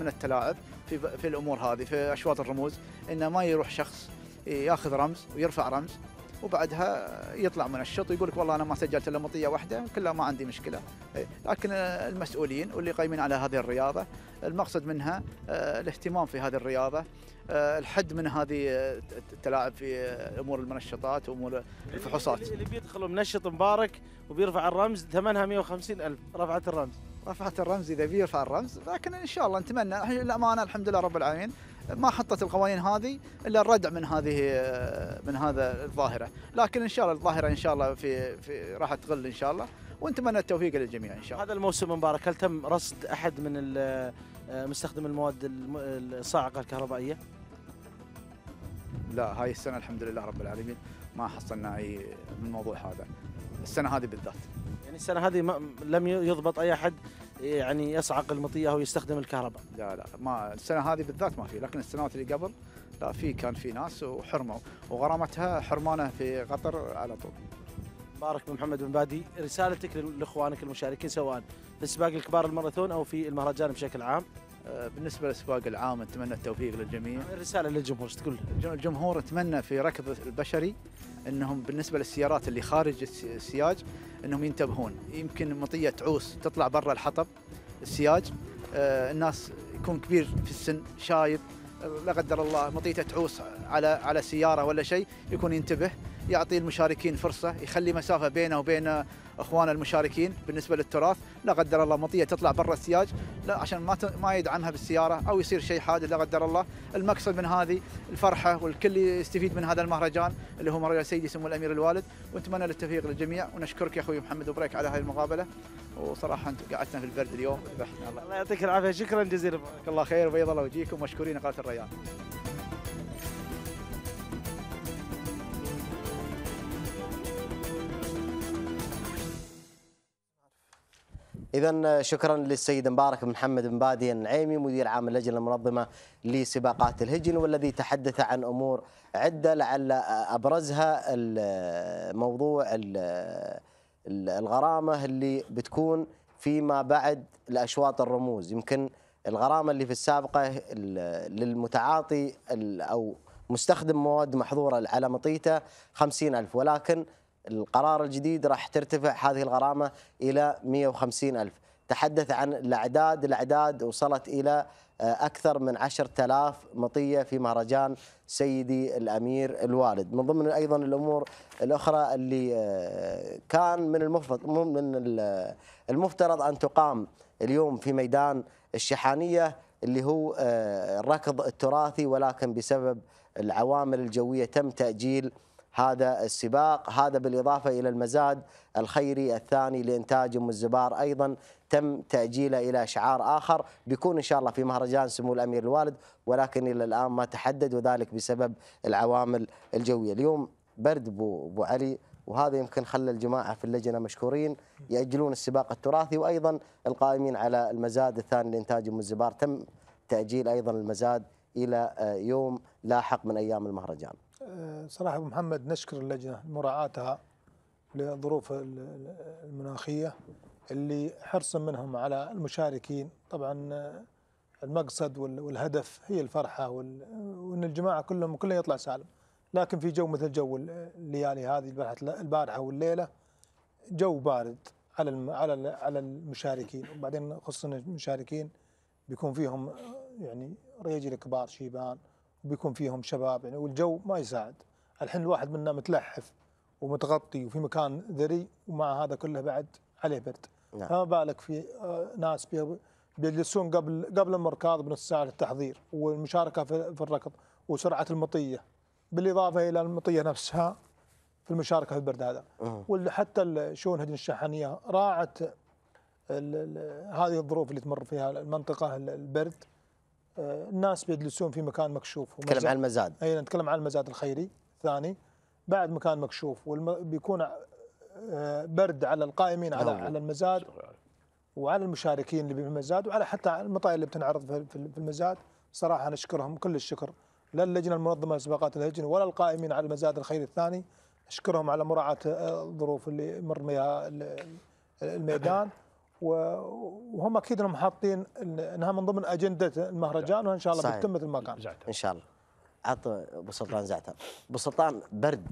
من التلاعب في في الامور هذه في اشواط الرموز انه ما يروح شخص ياخذ رمز ويرفع رمز وبعدها يطلع منشط ويقول لك والله انا ما سجلت الا مطيه واحده كلها ما عندي مشكله إيه، لكن المسؤولين واللي قايمين على هذه الرياضه المقصد منها آه، الاهتمام في هذه الرياضه آه، الحد من هذه آه، التلاعب في امور المنشطات وامور الفحوصات اللي بيدخل منشط مبارك وبيرفع الرمز ثمنها 150 الف رفعه الرمز رفعه الرمز اذا بيرفع الرمز لكن ان شاء الله نتمنى الامانه الحمد لله رب العالمين ما حطت القوانين هذه الا الردع من هذه من هذا الظاهره، لكن ان شاء الله الظاهره ان شاء الله في, في راح تغل ان شاء الله ونتمنى التوفيق للجميع ان شاء الله. هذا الموسم مبارك هل تم رصد احد من مستخدم المواد الصاعقه الكهربائيه؟ لا هاي السنه الحمد لله رب العالمين ما حصلنا اي من الموضوع هذا السنه هذه بالذات. يعني السنه هذه لم يضبط اي احد يعني يصعق المطيه او يستخدم الكهرباء. لا لا ما السنه هذه بالذات ما في لكن السنوات اللي قبل لا في كان في ناس وحرموا وغرامتها حرمانه في قطر على طول. بارك بن محمد بن بادي رسالتك لاخوانك المشاركين سواء في السباق الكبار الماراثون او في المهرجان بشكل عام آه، بالنسبه للسباق العام نتمنى التوفيق للجميع رساله للجمهور ايش تقول الجمهور اتمنى في ركض البشري انهم بالنسبه للسيارات اللي خارج السياج انهم ينتبهون يمكن مطيه تعوس تطلع برا الحطب السياج آه، الناس يكون كبير في السن شايب آه، لا قدر الله مطيته تعوس على على سياره ولا شيء يكون ينتبه يعطي المشاركين فرصه يخلي مسافه بينه وبين اخواننا المشاركين بالنسبه للتراث لا قدر الله مطيه تطلع برا السياج لا عشان ما ما يدعنها بالسياره او يصير شيء حادث لا قدر الله المقصد من هذه الفرحه والكل يستفيد من هذا المهرجان اللي هو مهرجان سيدي سمو الامير الوالد ونتمنى التوفيق للجميع ونشكرك يا اخوي محمد وبريك على هذه المقابله وصراحه انت قعدتنا في البرد اليوم الله, الله يعطيك العافيه شكرا جزيلا بارك الله خير وبيض الله وجهكم مشكورين قناه الريان إذا شكرا للسيد مبارك بن محمد بن بادي النعيمي مدير عام اللجنة المنظمة لسباقات الهجن والذي تحدث عن أمور عدة لعل أبرزها موضوع الغرامة اللي بتكون فيما بعد الأشواط الرموز يمكن الغرامة اللي في السابقة للمتعاطي أو مستخدم مواد محظورة على مطيته 50000 ولكن القرار الجديد راح ترتفع هذه الغرامة إلى 150 ألف تحدث عن الأعداد الأعداد وصلت إلى آه، أكثر من 10000 مطية في مهرجان سيدي الأمير الوالد من ضمن أيضا الأمور الأخرى اللي آه، كان من المفروض من المفترض أن تقام اليوم في ميدان الشحانية اللي هو الركض آه، التراثي ولكن بسبب العوامل الجوية تم تأجيل هذا السباق هذا بالإضافة إلى المزاد الخيري الثاني لإنتاج أم الزبار أيضا تم تأجيله إلى شعار آخر بيكون إن شاء الله في مهرجان سمو الأمير الوالد ولكن إلى الآن ما تحدد وذلك بسبب العوامل الجوية اليوم برد أبو علي وهذا يمكن خلى الجماعة في اللجنة مشكورين يأجلون السباق التراثي وأيضا القائمين على المزاد الثاني لإنتاج أم الزبار تم تأجيل أيضا المزاد إلى آه، يوم لاحق من أيام المهرجان صراحة أبو محمد نشكر اللجنة لمراعاتها للظروف المناخية اللي حرص منهم على المشاركين طبعا آه، المقصد والهدف هي الفرحة وأن الجماعة كلهم كله يطلع سالم لكن في جو مثل جو الليالي هذه البارحة والليلة جو بارد على على على المشاركين وبعدين خصوصا المشاركين بيكون فيهم آه، يعني رجال كبار شيبان وبيكون فيهم شباب يعني والجو ما يساعد الحين الواحد منا متلحف ومتغطي وفي مكان ذري ومع هذا كله بعد عليه برد نعم. فما بالك في آه، ناس بيجلسون قبل قبل المركاض بنص ساعه التحضير والمشاركه في الركض وسرعه المطيه بالاضافه الى المطيه نفسها في المشاركه في البرد هذا وحتى الشؤون هجن الشحنيه راعت هذه الظروف اللي تمر فيها المنطقه البرد الناس بيجلسون في مكان مكشوف نتكلم عن المزاد اي نتكلم عن المزاد الخيري ثاني بعد مكان مكشوف وبيكون آه، برد على القائمين على نعم. على المزاد وعلى المشاركين اللي بالمزاد وعلى حتى المطايا اللي بتنعرض في المزاد صراحه نشكرهم كل الشكر لا اللجنه المنظمه لسباقات الهجن ولا القائمين على المزاد الخيري الثاني اشكرهم على مراعاه آه، الظروف اللي مر بها الميدان وهم اكيد انهم حاطين انها من ضمن اجنده المهرجان وان شاء الله بتتم مثل ما كان ان شاء الله عطوا ابو سلطان زعتر ابو سلطان برد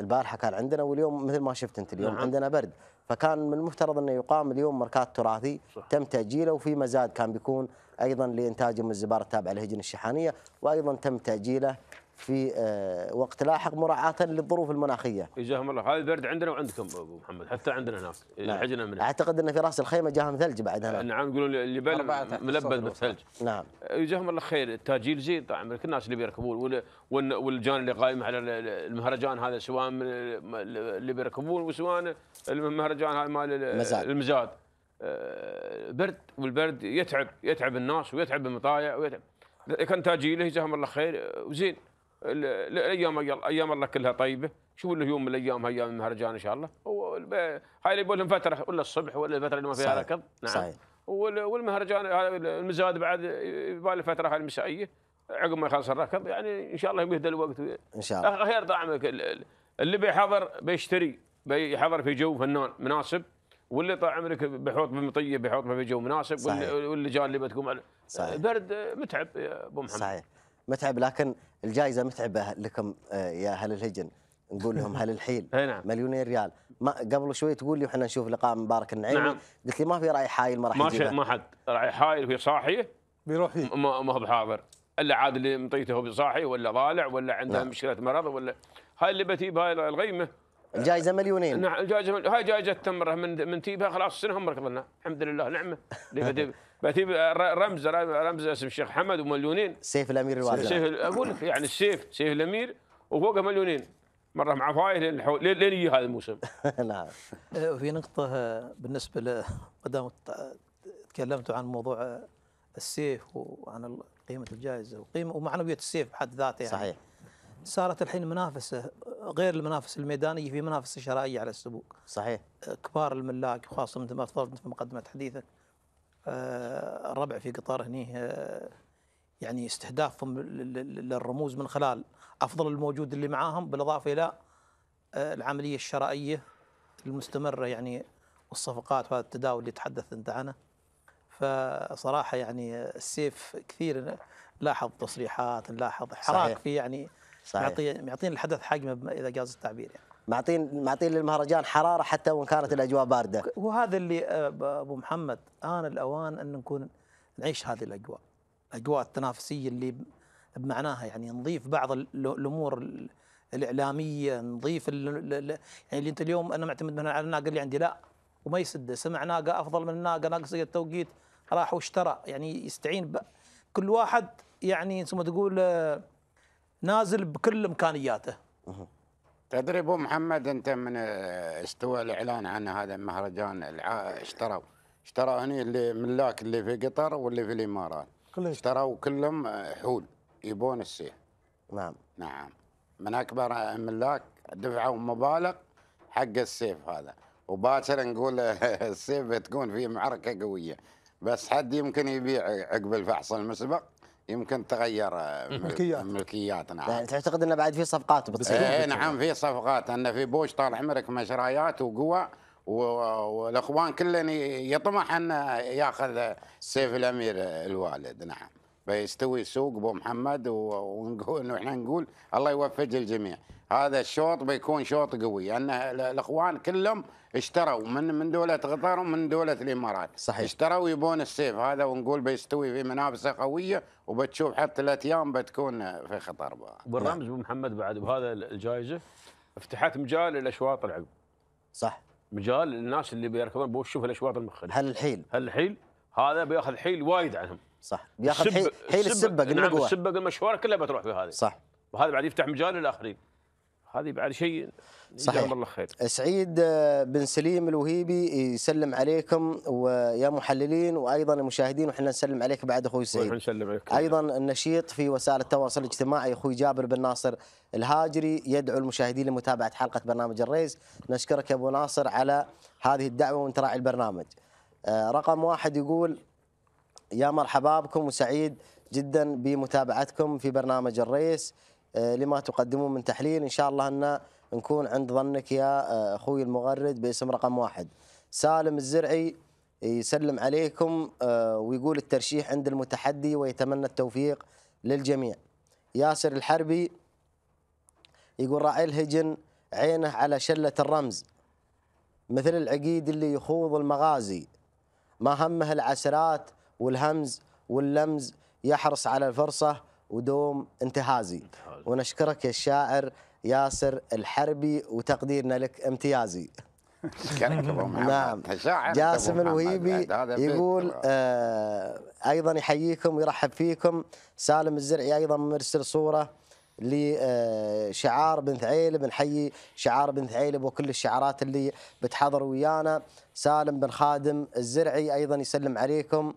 البارحه كان عندنا واليوم مثل ما شفت انت اليوم نعم. عندنا برد فكان من المفترض انه يقام اليوم مركات تراثي صح. تم تاجيله وفي مزاد كان بيكون ايضا لانتاجه من الزباره التابعه لهجن الشحانيه وايضا تم تاجيله في آه، وقت لاحق مراعاة للظروف المناخية. جزاهم الله هذا البرد عندنا وعندكم ابو محمد حتى عندنا هناك نعم. الحجنا منه. اعتقد ان في راس الخيمة جاهم ثلج بعد هناك. نعم يقولون اللي بل ملبد بالثلج. نعم. جزاهم الله خير التاجيل زين طبعا الناس اللي بيركبون والجان اللي قائمة على المهرجان هذا سواء اللي بيركبون وسواء المهرجان هذا مال المزاد. المزاد. آه، برد والبرد يتعب يتعب الناس ويتعب المطايع ويتعب كان تاجيله جزاهم الله خير وزين الايام ايام الله كلها طيبه شوفوا اليوم من الايام ايام المهرجان ان شاء الله هاي اللي لهم فتره ولا الصبح ولا الفتره اللي ما فيها ركض نعم صحيح والمهرجان المزاد بعد يبالي فتره هاي المسائيه عقب ما يخلص الركض يعني ان شاء الله يهدى الوقت ان شاء الله خير طعمك اللي بيحضر بيشتري بيحضر في جو فنان مناسب واللي طال عمرك بحوط بمطيه بحوط ما في جو مناسب صحيح. واللي جاء اللي صحيح. برد متعب يا ابو محمد صحيح متعب لكن الجائزه متعبه لكم آه، يا اهل الهجن نقول لهم هل الحيل (laughs) نعم. مليونين ريال ما قبل شوي تقول لي واحنا نشوف لقاء مبارك النعيمي نعم. قلت لي ما في راعي حايل ما راح ما ما حد راعي حايل في صاحيه بيروح فيه ما هو بحاضر الا عاد اللي مطيته هو بصاحي ولا ضالع ولا عنده نعم. مشكله مرض ولا هاي اللي بتيب هاي الغيمه الجائزه مليونين نعم الجائزه مل... هاي جائزه تمره من من تيبها خلاص سنهم ركضنا الحمد لله نعمه (laughs) بتبقى رمز رمز اسم الشيخ حمد ومليونين سيف الامير الوعد سيف اقول لك يعني السيف سيف الامير وفوقه مليونين مره مع فايل لين لين يجي هذا الموسم (laughs) نعم أه، في نقطه أه، بالنسبه ل ما دام تكلمتوا عن موضوع أه، السيف وعن قيمه الجائزه وقيمه ومعنويه السيف بحد ذاته يعني صحيح صارت الحين منافسه غير المنافسه الميدانيه في منافسه شرائيه على السبوق صحيح كبار الملاك وخاصه مثل ما تفضلت في مقدمه حديثك الربع في قطر هني آه، يعني استهدافهم للرموز من خلال افضل الموجود اللي معاهم بالاضافه الى آه، العمليه الشرائيه المستمره يعني والصفقات وهذا التداول اللي تحدث انت عنه فصراحه يعني آه، السيف كثير نلاحظ تصريحات نلاحظ حراك في يعني معطي معطين الحدث حجمه اذا جاز التعبير يعني معطين معطين للمهرجان حراره حتى وان كانت الاجواء بارده وهذا اللي آه، ابو محمد ان الاوان ان نكون نعيش هذه الاجواء الاجواء التنافسيه اللي بمعناها يعني نضيف بعض الامور الاعلاميه نضيف يعني اللي انت اليوم انا معتمد مثلا على الناقه اللي عندي لا وما يسد سمع ناقه افضل من ناقه ناقص التوقيت راح واشترى يعني يستعين كل واحد يعني ثم تقول آه، نازل بكل امكانياته تدري ابو محمد انت من آه، استوى الاعلان عن هذا المهرجان اشتروا اشتروا هني اللي ملاك اللي في قطر واللي في الامارات كلش اشتروا كلهم آه، حول يبون السيف نعم نعم من اكبر آه، ملاك دفعوا مبالغ حق السيف هذا وباكر نقول (laughs) السيف بتكون في معركه قويه بس حد يمكن يبيع عقب الفحص المسبق يمكن تغير ملكيات ملكيات نعم يعني تعتقد انه بعد في صفقات بتصير ايه نعم في صفقات ان في بوش طال عمرك مشريات وقوى والاخوان كلهم يطمح انه ياخذ سيف الامير الوالد نعم فيستوي السوق ابو محمد ونقول احنا نقول الله يوفق الجميع هذا الشوط بيكون شوط قوي لان يعني الاخوان كلهم اشتروا من من دوله قطر ومن دوله الامارات صحيح اشتروا يبون السيف هذا ونقول بيستوي في منافسه قويه وبتشوف حتى الاتيان بتكون في خطر بالرمز نعم. ابو محمد بعد بهذا الجائزه فتحت مجال الاشواط العب صح مجال الناس اللي بيركضون بوش شوف الاشواط المخرجه هل الحيل هل الحيل هذا بياخذ حيل وايد عنهم صح بياخذ حيل, حيل السبق نعم السبق المشوار كلها بتروح في هذه صح وهذا بعد يفتح مجال للاخرين هذه بعد شيء صحيح الله خير سعيد بن سليم الوهيبي يسلم عليكم ويا محللين وايضا المشاهدين واحنا نسلم عليك بعد اخوي سعيد نسلم ايضا النشيط في وسائل التواصل الاجتماعي اخوي جابر بن ناصر الهاجري يدعو المشاهدين لمتابعه حلقه برنامج الريس نشكرك يا ابو ناصر على هذه الدعوه وانت راعي البرنامج آه، رقم واحد يقول يا مرحبا بكم وسعيد جدا بمتابعتكم في برنامج الريس آه، لما تقدمون من تحليل ان شاء الله ان نكون عند ظنك يا آه، اخوي المغرد باسم رقم واحد سالم الزرعي يسلم عليكم آه، ويقول الترشيح عند المتحدي ويتمنى التوفيق للجميع ياسر الحربي يقول راعي الهجن عينه على شلة الرمز مثل العقيد اللي يخوض المغازي ما همه العسرات والهمز واللمز يحرص على الفرصة ودوم انتهازي ونشكرك يا الشاعر ياسر الحربي وتقديرنا لك امتيازي نعم جاسم الوهيبي يقول آه ايضا يحييكم ويرحب فيكم سالم الزرعي ايضا مرسل صوره لشعار آه، بن ثعيلب بنحيي شعار بن ثعيلب وكل الشعارات اللي بتحضر ويانا سالم بن خادم الزرعي ايضا يسلم عليكم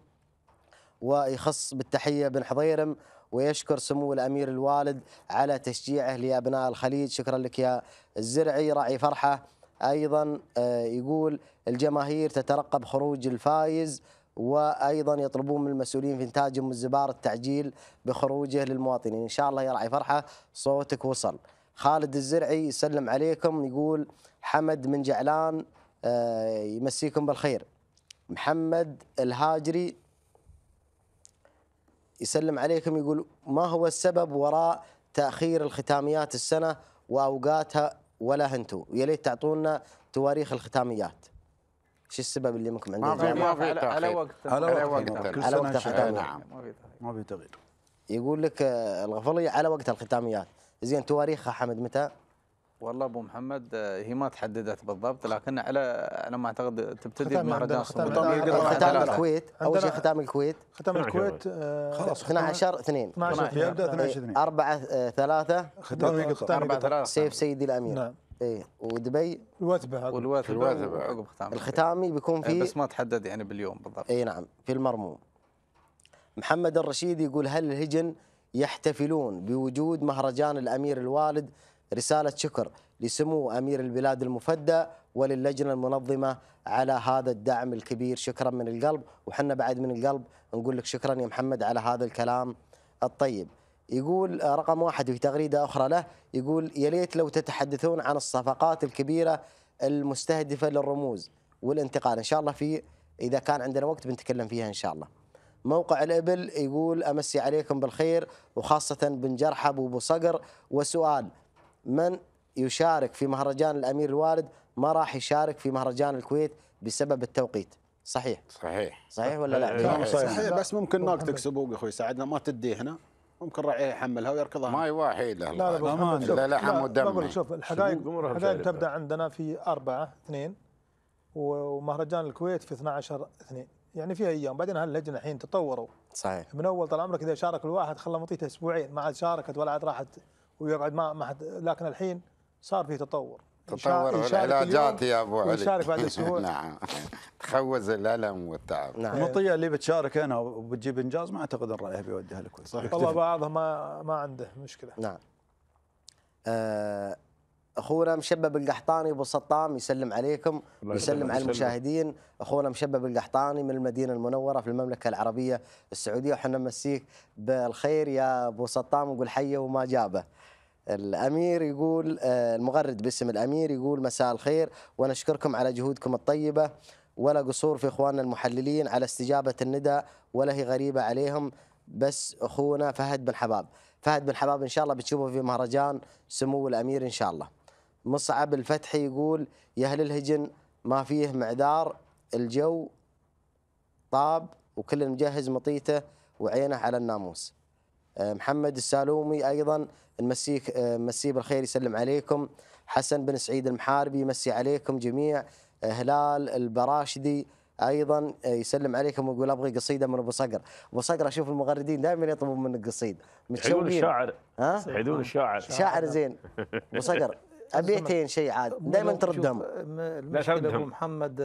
ويخص بالتحية بن حضيرم ويشكر سمو الأمير الوالد على تشجيعه لأبناء الخليج شكرا لك يا الزرعي راعي فرحة أيضا آه، يقول الجماهير تترقب خروج الفايز وايضا يطلبون من المسؤولين في انتاجهم الزبار التعجيل بخروجه للمواطنين ان شاء الله يا راعي فرحه صوتك وصل خالد الزرعي يسلم عليكم يقول حمد من جعلان آه، يمسيكم بالخير محمد الهاجري يسلم عليكم يقول ما هو السبب وراء تاخير الختاميات السنه واوقاتها ولا هنتو يا ليت تعطونا تواريخ الختاميات شو السبب اللي منكم عندنا ما في ما في على وقت على وقت على وقت نعم ما في تغيير يقول لك الغفلي على وقت الختاميات زين تواريخها حمد متى؟ والله ابو محمد آه، هي ما تحددت بالضبط لكن على على ما اعتقد تبتدي يعني بمهرجان ختام, ختام الكويت اول شيء ختام الكويت ختام الكويت آه، خلاص 12 2 12 يبدا 12 2 4 3 ختام 4 3 سيف سيدي الامير نعم ايه ودبي الوثبه والوثبه الوثبه عقب ختام الختامي بيكون إيه، في بس ما تحدد يعني باليوم بالضبط اي نعم في المرموم محمد الرشيد يقول هل الهجن يحتفلون بوجود مهرجان الامير الوالد رسالة شكر لسمو أمير البلاد المفدى وللجنة المنظمة على هذا الدعم الكبير شكرا من القلب وحنا بعد من القلب نقول لك شكرا يا محمد على هذا الكلام الطيب يقول رقم واحد في تغريدة أخرى له يقول يا ليت لو تتحدثون عن الصفقات الكبيرة المستهدفة للرموز والانتقال إن شاء الله في إذا كان عندنا وقت بنتكلم فيها إن شاء الله موقع الإبل يقول أمسي عليكم بالخير وخاصة بن جرحب وأبو صقر وسؤال من يشارك في مهرجان الامير الوالد ما راح يشارك في مهرجان الكويت بسبب التوقيت صحيح صحيح صحيح ولا لا صحيح, صحيح. صحيح. بس ممكن ناقتك سبوق اخوي سعدنا ما تدي هنا ممكن راعي يحملها ويركضها ما واحد لا لا لا لا لا حمود شوف الحقائق الحقائق تبدا عندنا في 4 2 ومهرجان الكويت في 12 2 يعني فيها ايام بعدين هاللجنه الحين تطوروا صحيح من اول طال عمرك اذا شارك الواحد خلى مطيته اسبوعين ما عاد شاركت ولا عاد راحت ويقعد ما ما حد لكن الحين صار في تطور تطور العلاجات يا ابو علي ويشارك بعد (laughs) اسبوع نعم تخوز الالم والتعب نعم المطيه اللي بتشارك هنا وبتجيب انجاز ما اعتقد ان رايها بيوديها الكويت صحيح والله بعضها ما ما عنده مشكله نعم آه، اخونا مشبب القحطاني ابو سطام يسلم عليكم يسلم على المشاهدين اخونا مشبب القحطاني من المدينه المنوره في المملكه العربيه السعوديه وحنا نمسيك بالخير يا ابو سطام نقول حيه وما جابه الامير يقول آه، المغرد باسم الامير يقول مساء الخير ونشكركم على جهودكم الطيبه ولا قصور في اخواننا المحللين على استجابه الندى ولا هي غريبه عليهم بس اخونا فهد بن حباب فهد بن حباب ان شاء الله بتشوفه في مهرجان سمو الامير ان شاء الله مصعب الفتحي يقول يا اهل الهجن ما فيه معذار الجو طاب وكل مجهز مطيته وعينه على الناموس آه، محمد السالومي ايضا نمسيك آه، مسيه بالخير يسلم عليكم حسن بن سعيد المحاربي يمسي عليكم جميع آه، هلال البراشدي ايضا يسلم عليكم ويقول ابغي قصيده من ابو صقر، ابو صقر اشوف المغردين دائما يطلبون منك قصيد حيدون الشاعر ها؟ حيدون الشاعر شاعر زين ابو صقر (laughs) ابيتين شيء عاد دائما تردهم لا ابو محمد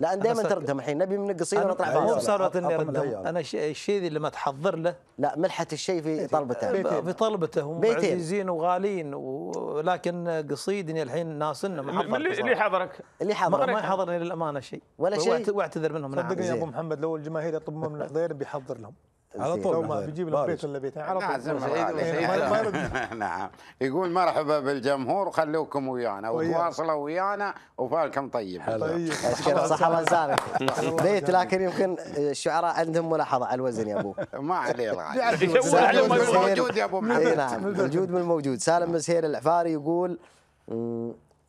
لا دائما تردهم الحين نبي من القصيده نطلع مو بصارت اني اردهم انا الشيء اللي تحضر له لا ملحه الشيء في طلبته في طلبته هم عزيزين وغاليين ولكن قصيدني الحين ناصلنا محضر اللي حضرك اللي حضرك ما يحضرني للامانه شيء ولا شيء واعتذر منهم نعم. صدقني يا ابو محمد لو الجماهير يطلبون من الحضير بيحضر لهم على طول ما بيجيب لك بيت ولا على طول إيه، نعم يقول مرحبا بالجمهور وخلوكم ويانا وتواصلوا ويانا وفالكم طيب طيب صح الله يسامحك بيت لكن يمكن الشعراء عندهم ملاحظه على الوزن يا ابو (laughs) ما عليه موجود يا ابو إيه، محمد نعم موجود من الموجود سالم مسهير العفاري يقول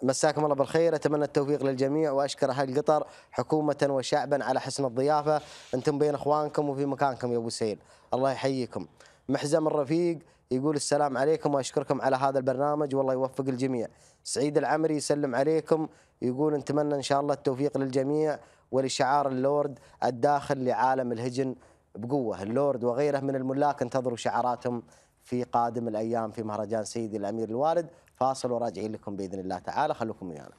مساكم الله بالخير اتمنى التوفيق للجميع واشكر اهل قطر حكومه وشعبا على حسن الضيافه انتم بين اخوانكم وفي مكانكم يا ابو سيل الله يحييكم محزم الرفيق يقول السلام عليكم واشكركم على هذا البرنامج والله يوفق الجميع سعيد العمري يسلم عليكم يقول نتمنى ان شاء الله التوفيق للجميع ولشعار اللورد الداخل لعالم الهجن بقوه اللورد وغيره من الملاك انتظروا شعاراتهم في قادم الايام في مهرجان سيدي الامير الوالد فاصل وراجعين لكم باذن الله تعالى خلوكم ويانا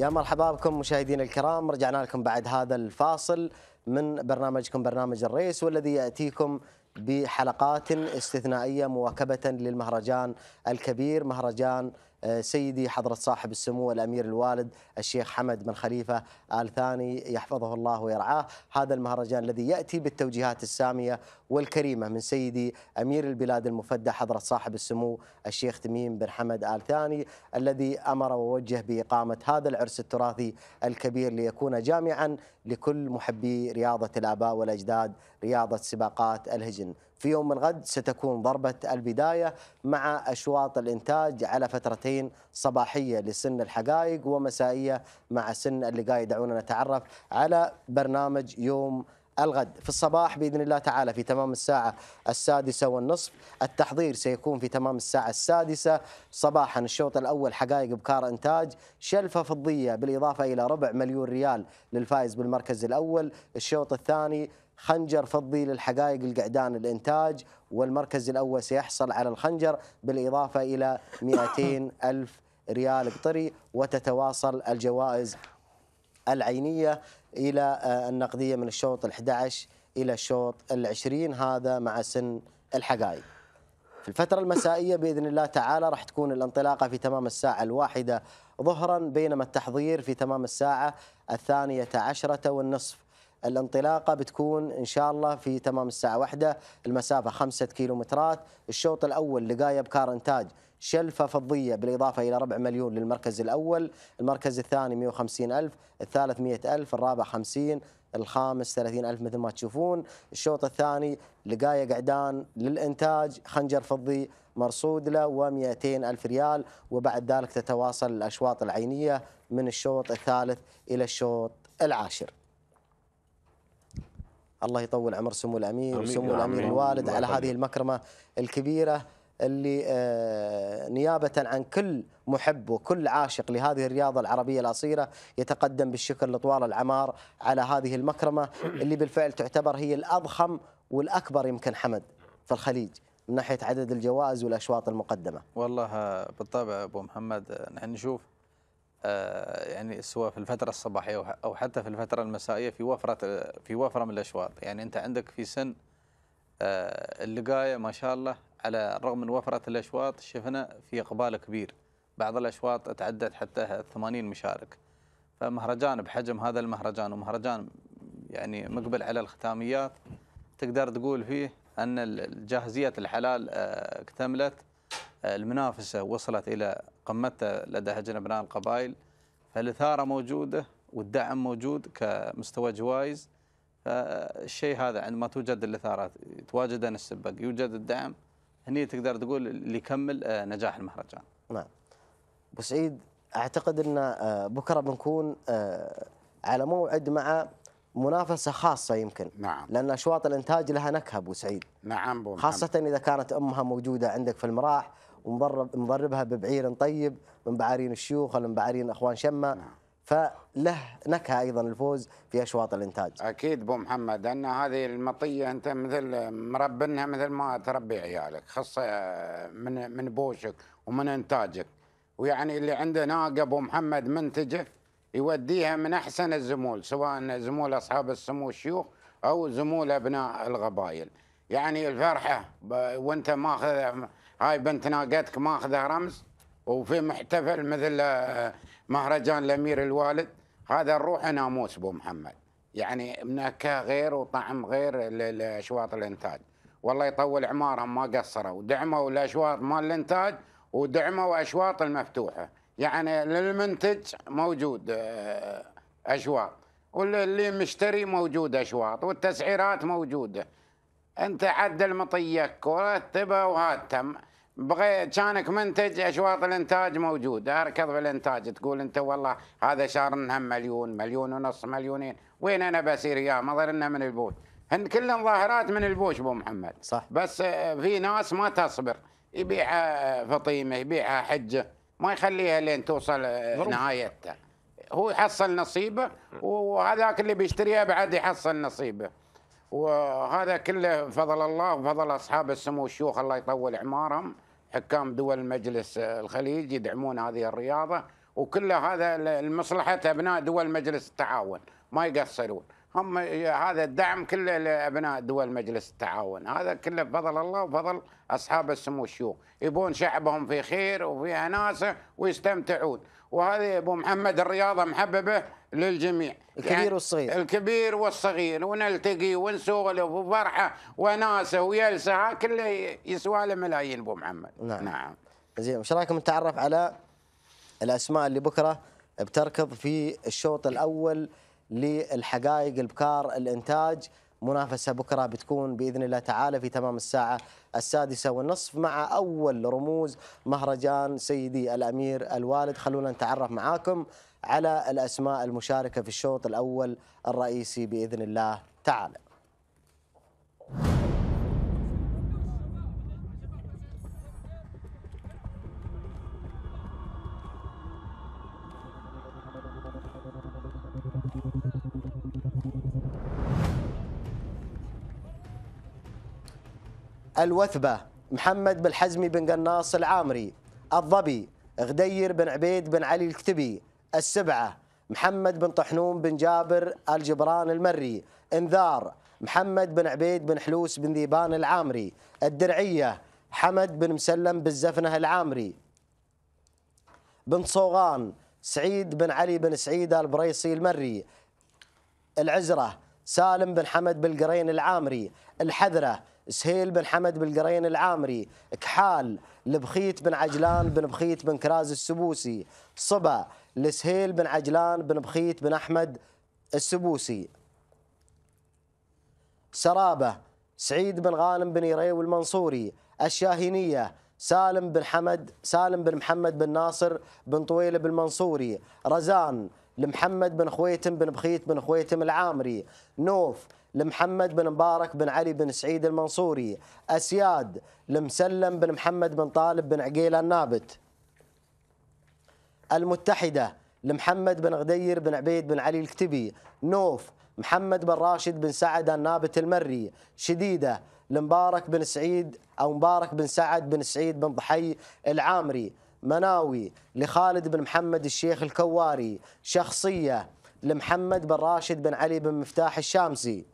يا مرحبا بكم مشاهدينا الكرام رجعنا لكم بعد هذا الفاصل من برنامجكم برنامج الريس والذي ياتيكم بحلقات استثنائيه مواكبه للمهرجان الكبير مهرجان آه، سيدي حضرة صاحب السمو الأمير الوالد الشيخ حمد بن خليفة آل ثاني يحفظه الله ويرعاه هذا المهرجان الذي يأتي بالتوجيهات السامية والكريمة من سيدي أمير البلاد المفدى حضرة صاحب السمو الشيخ تميم بن حمد آل ثاني الذي أمر ووجه بإقامة هذا العرس التراثي الكبير ليكون جامعا لكل محبي رياضة الآباء والأجداد رياضة سباقات الهجن في يوم من غد ستكون ضربة البداية مع أشواط الإنتاج على فترتين صباحية لسن الحقائق ومسائية مع سن اللقاء دعونا نتعرف على برنامج يوم الغد في الصباح بإذن الله تعالى في تمام الساعة السادسة والنصف التحضير سيكون في تمام الساعة السادسة صباحا الشوط الأول حقائق بكار إنتاج شلفة فضية بالإضافة إلى ربع مليون ريال للفائز بالمركز الأول الشوط الثاني خنجر فضي للحقائق القعدان الإنتاج والمركز الأول سيحصل على الخنجر بالإضافة إلى 200 (coughs) ألف ريال قطري وتتواصل الجوائز العينية الى آه، النقديه من الشوط ال11 الى الشوط ال20 هذا مع سن الحقائق. في الفترة المسائية بإذن الله تعالى راح تكون الانطلاقة في تمام الساعة الواحدة ظهرا بينما التحضير في تمام الساعة الثانية عشرة والنصف الانطلاقة بتكون إن شاء الله في تمام الساعة واحدة المسافة خمسة كيلومترات الشوط الأول لقاية بكار إنتاج شلفة فضية بالإضافة إلى ربع مليون للمركز الأول المركز الثاني 150 ألف الثالث 100 ألف الرابع 50 الخامس 30 ألف مثل ما تشوفون الشوط الثاني لقاية قعدان للإنتاج خنجر فضي مرصود له و200 ألف ريال وبعد ذلك تتواصل الأشواط العينية من الشوط الثالث إلى الشوط العاشر الله يطول عمر سمو الامير وسمو الامير الوالد على هذه المكرمه الكبيره اللي آه، نيابة عن كل محب وكل عاشق لهذه الرياضة العربية الأصيلة يتقدم بالشكر لطوال العمار على هذه المكرمة اللي بالفعل تعتبر هي الأضخم والأكبر يمكن حمد في الخليج من ناحية عدد الجوائز والأشواط المقدمة والله بالطبع أبو محمد نحن نشوف آه، يعني سواء في الفترة الصباحية أو حتى في الفترة المسائية في وفرة في وفرة من الأشواط يعني أنت عندك في سن آه، اللقاية ما شاء الله على الرغم من وفرة الأشواط شفنا في إقبال كبير بعض الأشواط تعدت حتى 80 مشارك فمهرجان بحجم هذا المهرجان ومهرجان يعني مقبل على الختاميات تقدر تقول فيه أن جاهزية الحلال آه، اكتملت آه، المنافسة وصلت إلى قمتها لدى هجن أبناء القبائل فالإثارة موجودة والدعم موجود كمستوى جوائز فالشيء هذا عندما توجد الإثارات يتواجد السبق يوجد الدعم هني تقدر تقول اللي يكمل آه، نجاح المهرجان نعم ابو سعيد اعتقد ان آه، بكره بنكون آه، على موعد مع منافسة خاصة يمكن نعم لأن أشواط الإنتاج لها نكهة أبو سعيد نعم بو خاصة نعم. إذا كانت أمها موجودة عندك في المراح ومضربها ببعير طيب من بعارين الشيوخ ولا من بعارين أخوان شمة نعم. فله نكهه ايضا الفوز في اشواط الانتاج. اكيد ابو محمد ان هذه المطيه انت مثل مربنها مثل ما تربي عيالك خاصه آه، من من بوشك ومن انتاجك ويعني اللي عنده ناقه ابو محمد منتجه يوديها من احسن الزمول سواء زمول اصحاب السمو الشيوخ او زمول ابناء القبائل. يعني الفرحه وانت ماخذ هاي بنت ناقتك ماخذه رمز وفي محتفل مثل آه، مهرجان الامير الوالد هذا الروح ناموس ابو محمد يعني نكهه غير وطعم غير لاشواط الانتاج والله يطول عمارهم ما قصروا دعموا الاشواط مال الانتاج ودعموا اشواط المفتوحه يعني للمنتج موجود آه، اشواط واللي مشتري موجود اشواط والتسعيرات موجوده انت عدل مطيك ورتبه وهاتم بغيت كانك منتج اشواط الانتاج موجوده اركض بالانتاج تقول انت والله هذا شهر هم مليون مليون ونص مليونين وين انا بسير يا ظلنا من البوش هن كلهم ظاهرات من البوش بو محمد صح بس آه، في ناس ما تصبر يبيعها آه، فطيمه يبيعها حجه ما يخليها لين توصل آه، نهايتها هو يحصل نصيبه وهذاك اللي بيشتريها بعد يحصل نصيبه وهذا كله فضل الله وفضل اصحاب السمو الشيوخ الله يطول اعمارهم حكام دول مجلس الخليج يدعمون هذه الرياضه وكل هذا لمصلحه ابناء دول مجلس التعاون ما يقصرون هم هذا الدعم كله لابناء دول مجلس التعاون هذا كله بفضل الله وفضل اصحاب السمو الشيوخ يبون شعبهم في خير وفي اناسه ويستمتعون وهذه ابو محمد الرياضه محببه للجميع الكبير يعني والصغير الكبير والصغير ونلتقي ونسولف وفرحه وناسه ويلسه كله يسوى له ملايين ابو محمد نعم نعم زين وش رايكم نتعرف على الاسماء اللي بكره بتركض في الشوط الاول للحقائق البكار الانتاج منافسة بكرة بتكون بإذن الله تعالى في تمام الساعة السادسة والنصف مع أول رموز مهرجان سيدي الأمير الوالد خلونا نتعرف معاكم على الأسماء المشاركة في الشوط الأول الرئيسي بإذن الله تعالى Thank you. الوثبة محمد بن حزمي بن قناص العامري الضبي غدير بن عبيد بن علي الكتبي السبعة محمد بن طحنون بن جابر الجبران المري انذار محمد بن عبيد بن حلوس بن ذيبان العامري الدرعية حمد بن مسلم بالزفنة العامري بن صوغان سعيد بن علي بن سعيد البريصي المري العزرة سالم بن حمد بالقرين العامري الحذرة سهيل بن حمد بالقرين العامري كحال لبخيت بن عجلان بن بخيت بن كراز السبوسي صبا لسهيل بن عجلان بن بخيت بن أحمد السبوسي سرابة سعيد بن غانم بن يريو المنصوري الشاهينية سالم بن حمد سالم بن محمد بن ناصر بن طويل بن منصوري رزان لمحمد بن خويتم بن بخيت بن خويتم العامري نوف لمحمد بن مبارك بن علي بن سعيد المنصوري أسياد لمسلم بن محمد بن طالب بن عقيل النابت المتحدة لمحمد بن غدير بن عبيد بن علي الكتبي نوف محمد بن راشد بن سعد النابت المري شديدة لمبارك بن سعيد أو مبارك بن سعد بن سعيد بن ضحي العامري مناوي لخالد بن محمد الشيخ الكواري شخصية لمحمد بن راشد بن علي بن مفتاح الشامسي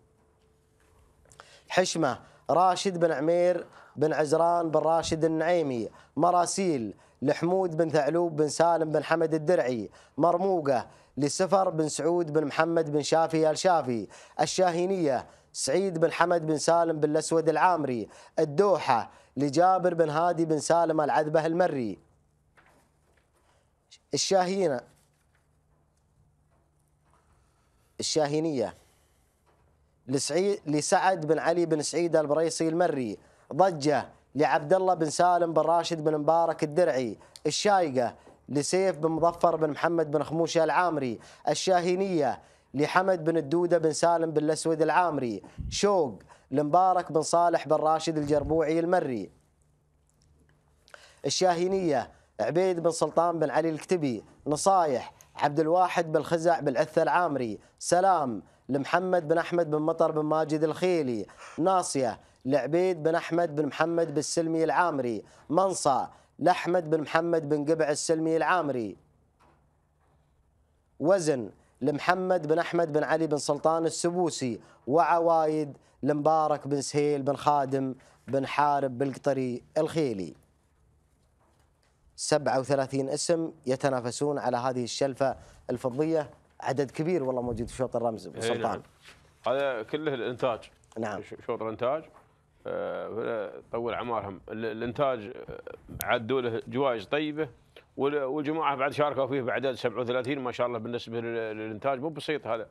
حشمة راشد بن عمير بن عزران بن راشد النعيمي مراسيل لحمود بن ثعلوب بن سالم بن حمد الدرعي مرموقة لسفر بن سعود بن محمد بن شافي الشافي الشاهينية سعيد بن حمد بن سالم بن الأسود العامري الدوحة لجابر بن هادي بن سالم العذبة المري الشاهينة الشاهينية لسعيد لسعد بن علي بن سعيد البريصي المري ضجة لعبد الله بن سالم بن راشد بن مبارك الدرعي الشايقة لسيف بن مظفر بن محمد بن خموشة العامري الشاهينية لحمد بن الدودة بن سالم بن الأسود العامري شوق لمبارك بن صالح بن راشد الجربوعي المري الشاهينية عبيد بن سلطان بن علي الكتبي نصايح عبد الواحد بن خزع بن العامري سلام لمحمد بن أحمد بن مطر بن ماجد الخيلي ناصية لعبيد بن أحمد بن محمد بن سلمي العامري منصة لأحمد بن محمد بن قبع السلمي العامري وزن لمحمد بن أحمد بن علي بن سلطان السبوسي وعوايد لمبارك بن سهيل بن خادم بن حارب بالقطري الخيلي 37 اسم يتنافسون على هذه الشلفة الفضية عدد كبير والله موجود في شوط الرمز في إيه، سلطان نعم. هذا كله الانتاج نعم شوط الانتاج آه، طول اعمارهم الانتاج آه، عدوا له جوائز طيبه والجماعه بعد شاركوا فيه بعدد 37 ما شاء الله بالنسبه للانتاج مو بسيط هذا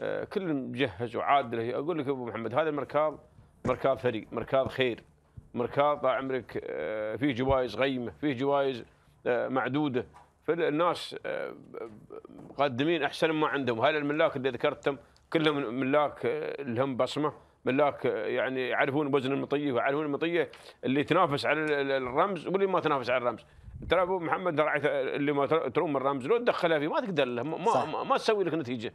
آه، كل مجهز وعادل اقول لك ابو محمد هذا المركاض مركاض ثري مركاض خير مركاض طال عمرك فيه جوائز غيمه فيه جوائز معدوده فالناس آه، مقدمين احسن ما عندهم هل الملاك اللي ذكرتهم كلهم ملاك آه، لهم بصمه ملاك آه، يعني يعرفون وزن المطيه ويعرفون المطيه اللي تنافس على الرمز واللي ما تنافس على الرمز ترى ابو محمد اللي ما تروم الرمز لو تدخلها فيه ما تقدر له ما, ما تسوي لك نتيجه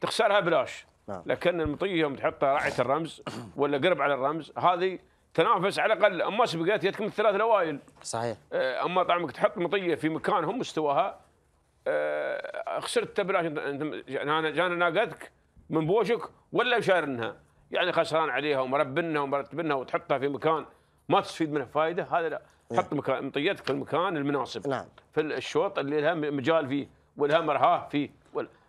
تخسرها بلاش نعم. لكن المطيه يوم تحطها راعيه الرمز ولا قرب على الرمز هذه تنافس على الاقل اما سبقات يتكم الثلاث الاوائل صحيح آه، اما طعمك تحط مطيه في مكانهم مستواها آه، خسرت بلاش انا جانا ناقتك من بوشك ولا شارنها يعني خسران عليها ومربنها ومرتبنها وتحطها في مكان ما تستفيد منها فائده هذا لا نعم. حط مكان مطيتك في المكان المناسب نعم. في الشوط اللي لها مجال فيه ولها مرهاه فيه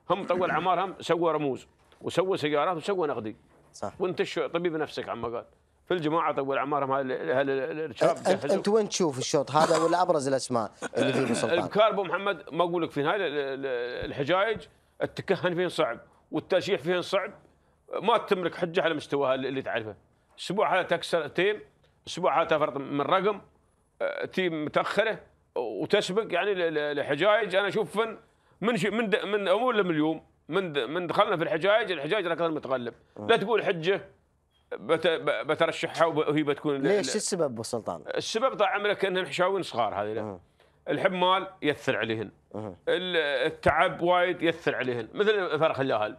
هم طول اعمارهم سووا رموز وسووا سيارات وسووا نقدي صح وانت طبيب نفسك عما قال في الجماعه طول طيب، اعمارهم الشباب انت, انت وين تشوف الشوط هذا ولا ابرز الاسماء اللي فيه سلطان؟ الكاربو محمد ما اقول لك في هاي الحجايج التكهن فيهم صعب والترشيح فيهم صعب ما تملك حجه على مستواها اللي تعرفه اسبوع هذا تكسر تيم اسبوع هذا تفرط من رقم آه، تيم متاخره وتسبق يعني الحجايج انا اشوف من من من من اول اليوم من من دخلنا في الحجايج الحجاج ركض متغلب لا تقول حجه بترشحها وهي بتكون ليش شو السبب ابو سلطان؟ السبب طال عمرك انهم حشاوين صغار هذه أه. الحمال ياثر عليهن أه. التعب وايد ياثر عليهن مثل فرخ الياهل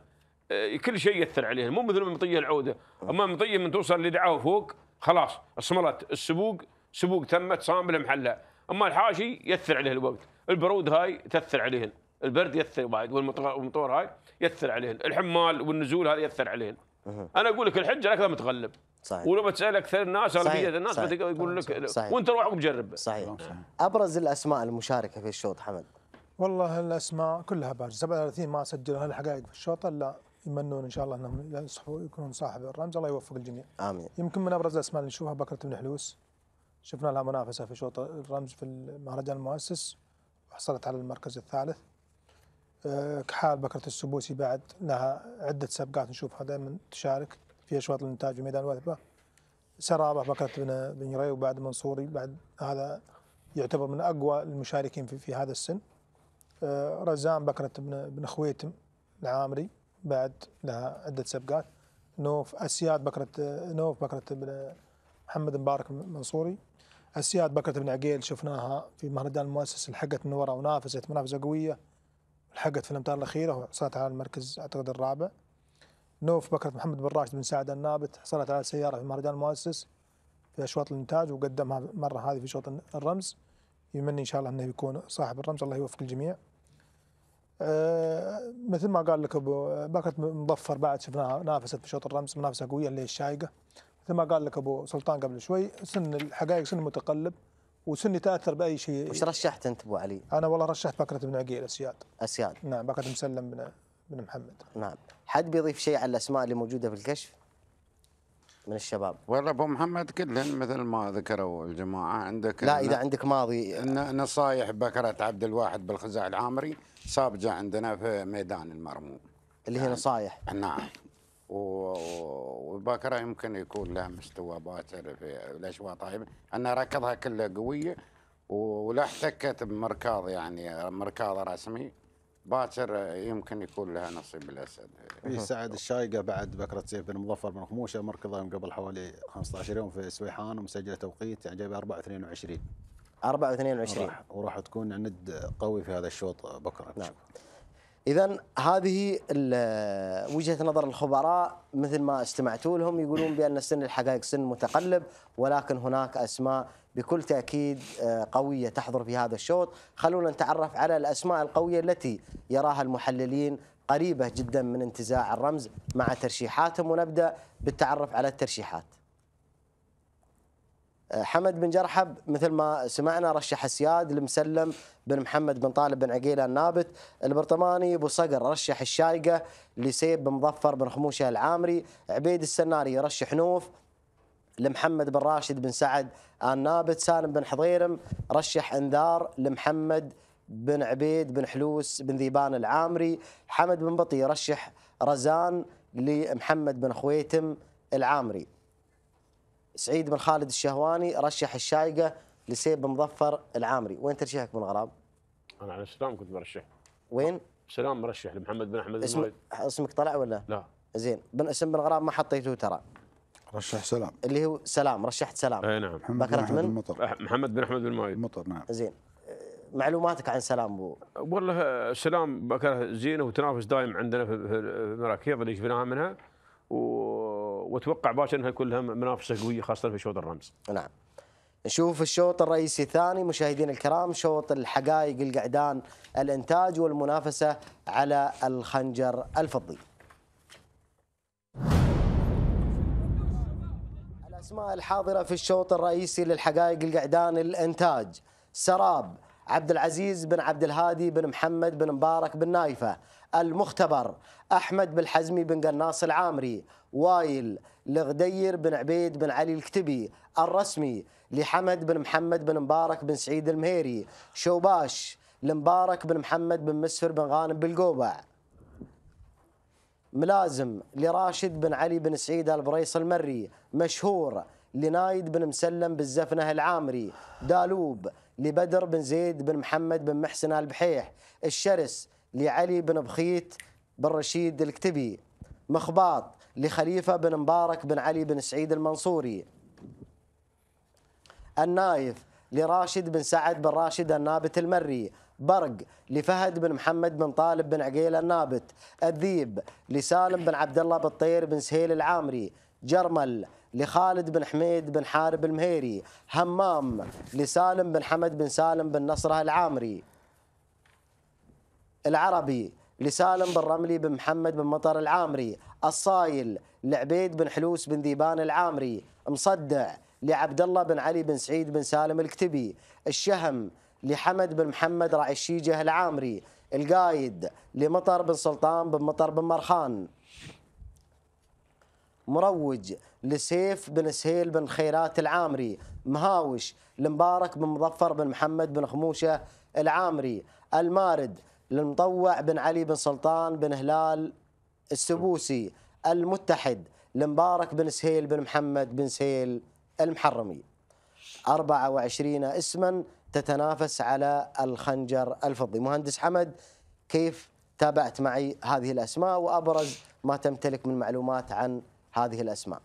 إيه، كل شيء ياثر عليهن مو مثل المطيه العوده أه. اما المطيه من توصل لدعاه فوق خلاص صملت السبوق سبوق تمت صامله محله اما الحاشي ياثر عليه الوقت البرود هاي تاثر عليهن البرد ياثر وايد والمطور هاي ياثر عليهن الحمال والنزول هذا ياثر عليهن انا اقول لك الحج على متغلب صحيح ولما تسال اكثر الناس اغلبيه الناس صحيح. يقول لك صحيح. وانت روح وجرب صحيح. صحيح ابرز الاسماء المشاركه في الشوط حمد والله الاسماء كلها بارزه 37 ما سجلوا الحقائق في الشوط الا يمنون ان شاء الله انهم يصحوا يكونون صاحب الرمز الله يوفق الجميع امين يمكن من ابرز الاسماء اللي نشوفها بكره بن حلوس شفنا لها منافسه في شوط الرمز في المهرجان المؤسس وحصلت على المركز الثالث كحال بكرة السبوسي بعد لها عدة سباقات نشوفها دائما تشارك في أشواط الإنتاج في ميدان الوثبة سرابة بكرة بن بن جري وبعد منصوري بعد هذا يعتبر من أقوى المشاركين في, في هذا السن آه، رزان بكرة بن بن خويتم العامري بعد لها عدة سباقات نوف أسياد بكرة نوف بكرة بن محمد مبارك منصوري أسياد بكرة بن عقيل شفناها في مهرجان المؤسس لحقت من ورا ونافست منافسة قوية لحقت في الامتار الاخيره وحصلت على المركز اعتقد الرابع نوف بكرة محمد بن راشد بن سعد النابت حصلت على سيارة في مهرجان المؤسس في أشواط الإنتاج وقدمها مرة هذه في شوط الرمز يمني إن شاء الله أنه يكون صاحب الرمز الله يوفق الجميع أه مثل ما قال لك أبو بكرة مظفر بعد شفناها نافست في شوط الرمز منافسة قوية اللي هي الشايقة مثل ما قال لك أبو سلطان قبل شوي سن الحقائق سن متقلب وسني تاثر باي شيء وش رشحت انت ابو علي؟ انا والله رشحت بكره بن عقيل اسياد اسياد نعم بكره مسلم بن بن محمد نعم حد بيضيف شيء على الاسماء اللي موجوده في الكشف؟ من الشباب والله ابو محمد كلهم مثل ما ذكروا الجماعه عندك لا اذا عندك ماضي نصايح بكره عبد الواحد بالخزاع العامري سابجه عندنا في ميدان المرموم اللي هي يعني نصايح نعم وباكره يمكن يكون لها مستوى باكر في الاشواط طيب ان ركضها كلها قويه ولا احتكت بمركاض يعني مركاض رسمي باكر يمكن يكون لها نصيب الاسد في إيه، سعد الشايقه بعد بكره سيف بن مظفر بن خموشه مركضه من قبل حوالي 15 يوم في سويحان ومسجله توقيت يعني جايبه 4 22 4 22 وراح تكون ند قوي في هذا الشوط بكره نعم. اذا هذه وجهه نظر الخبراء مثل ما استمعتوا لهم يقولون بان سن الحقائق سن متقلب ولكن هناك اسماء بكل تاكيد آه، قويه تحضر في هذا الشوط، خلونا نتعرف على الاسماء القويه التي يراها المحللين قريبه جدا من انتزاع الرمز مع ترشيحاتهم ونبدا بالتعرف على الترشيحات. آه، حمد بن جرحب مثل ما سمعنا رشح السياد المسلم بن محمد بن طالب بن عقيله النابت البرطماني ابو صقر رشح الشايقه لسيب بن مظفر بن خموشه العامري عبيد السناري يرشح نوف لمحمد بن راشد بن سعد النابت سالم بن حضيرم رشح انذار لمحمد بن عبيد بن حلوس بن ذيبان العامري حمد بن بطي رشح رزان لمحمد بن خويتم العامري سعيد بن خالد الشهواني رشح الشايقه لسيب بن مظفر العامري، وين ترشيحك من الغراب؟ انا على السلام كنت مرشح وين؟ سلام مرشح لمحمد بن احمد اسم... اسمك طلع ولا؟ لا زين بن اسم بن غرام ما حطيته ترى رشح سلام اللي هو سلام رشحت سلام اي نعم محمد بكرة بن المطر محمد بن احمد بن مايد المطر نعم زين معلوماتك عن سلام بو والله سلام بكره زينه وتنافس دائم عندنا في المراكيض اللي شفناها منها و واتوقع باشا انها كلها منافسه قويه خاصه في شوط الرمز. نعم. نشوف الشوط الرئيسي الثاني مشاهدينا الكرام شوط الحقائق القعدان الانتاج والمنافسه على الخنجر الفضي. الاسماء الحاضره في الشوط الرئيسي للحقائق القعدان الانتاج سراب عبد العزيز بن عبد الهادي بن محمد بن مبارك بن نايفة المختبر أحمد بن حزمي بن قناص العامري وايل لغدير بن عبيد بن علي الكتبي الرسمي لحمد بن محمد بن مبارك بن سعيد المهيري شوباش لمبارك بن محمد بن مسفر بن غانم بالقوبع ملازم لراشد بن علي بن سعيد البريص المري مشهور لنايد بن مسلم بالزفنه العامري دالوب لبدر بن زيد بن محمد بن محسن البحيح الشرس لعلي بن بخيت بن رشيد الكتبي مخباط لخليفة بن مبارك بن علي بن سعيد المنصوري النايف لراشد بن سعد بن راشد النابت المري برق لفهد بن محمد بن طالب بن عقيل النابت الذيب لسالم بن عبد الله بن طير بن سهيل العامري جرمل لخالد بن حميد بن حارب المهيري همام لسالم بن حمد بن سالم بن نصره العامري العربي لسالم بن رملي بن محمد بن مطر العامري الصايل لعبيد بن حلوس بن ذيبان العامري مصدع لعبد الله بن علي بن سعيد بن سالم الكتبي الشهم لحمد بن محمد راعي الشيجه العامري القايد لمطر بن سلطان بن مطر بن مرخان مروج لسيف بن سهيل بن خيرات العامري مهاوش المبارك بن مظفر بن محمد بن خموشة العامري المارد للمطوع بن علي بن سلطان بن هلال السبوسي المتحد المبارك بن سهيل بن محمد بن سهيل المحرمي 24 اسما تتنافس على الخنجر الفضي مهندس حمد كيف تابعت معي هذه الأسماء وأبرز ما تمتلك من معلومات عن هذه الأسماء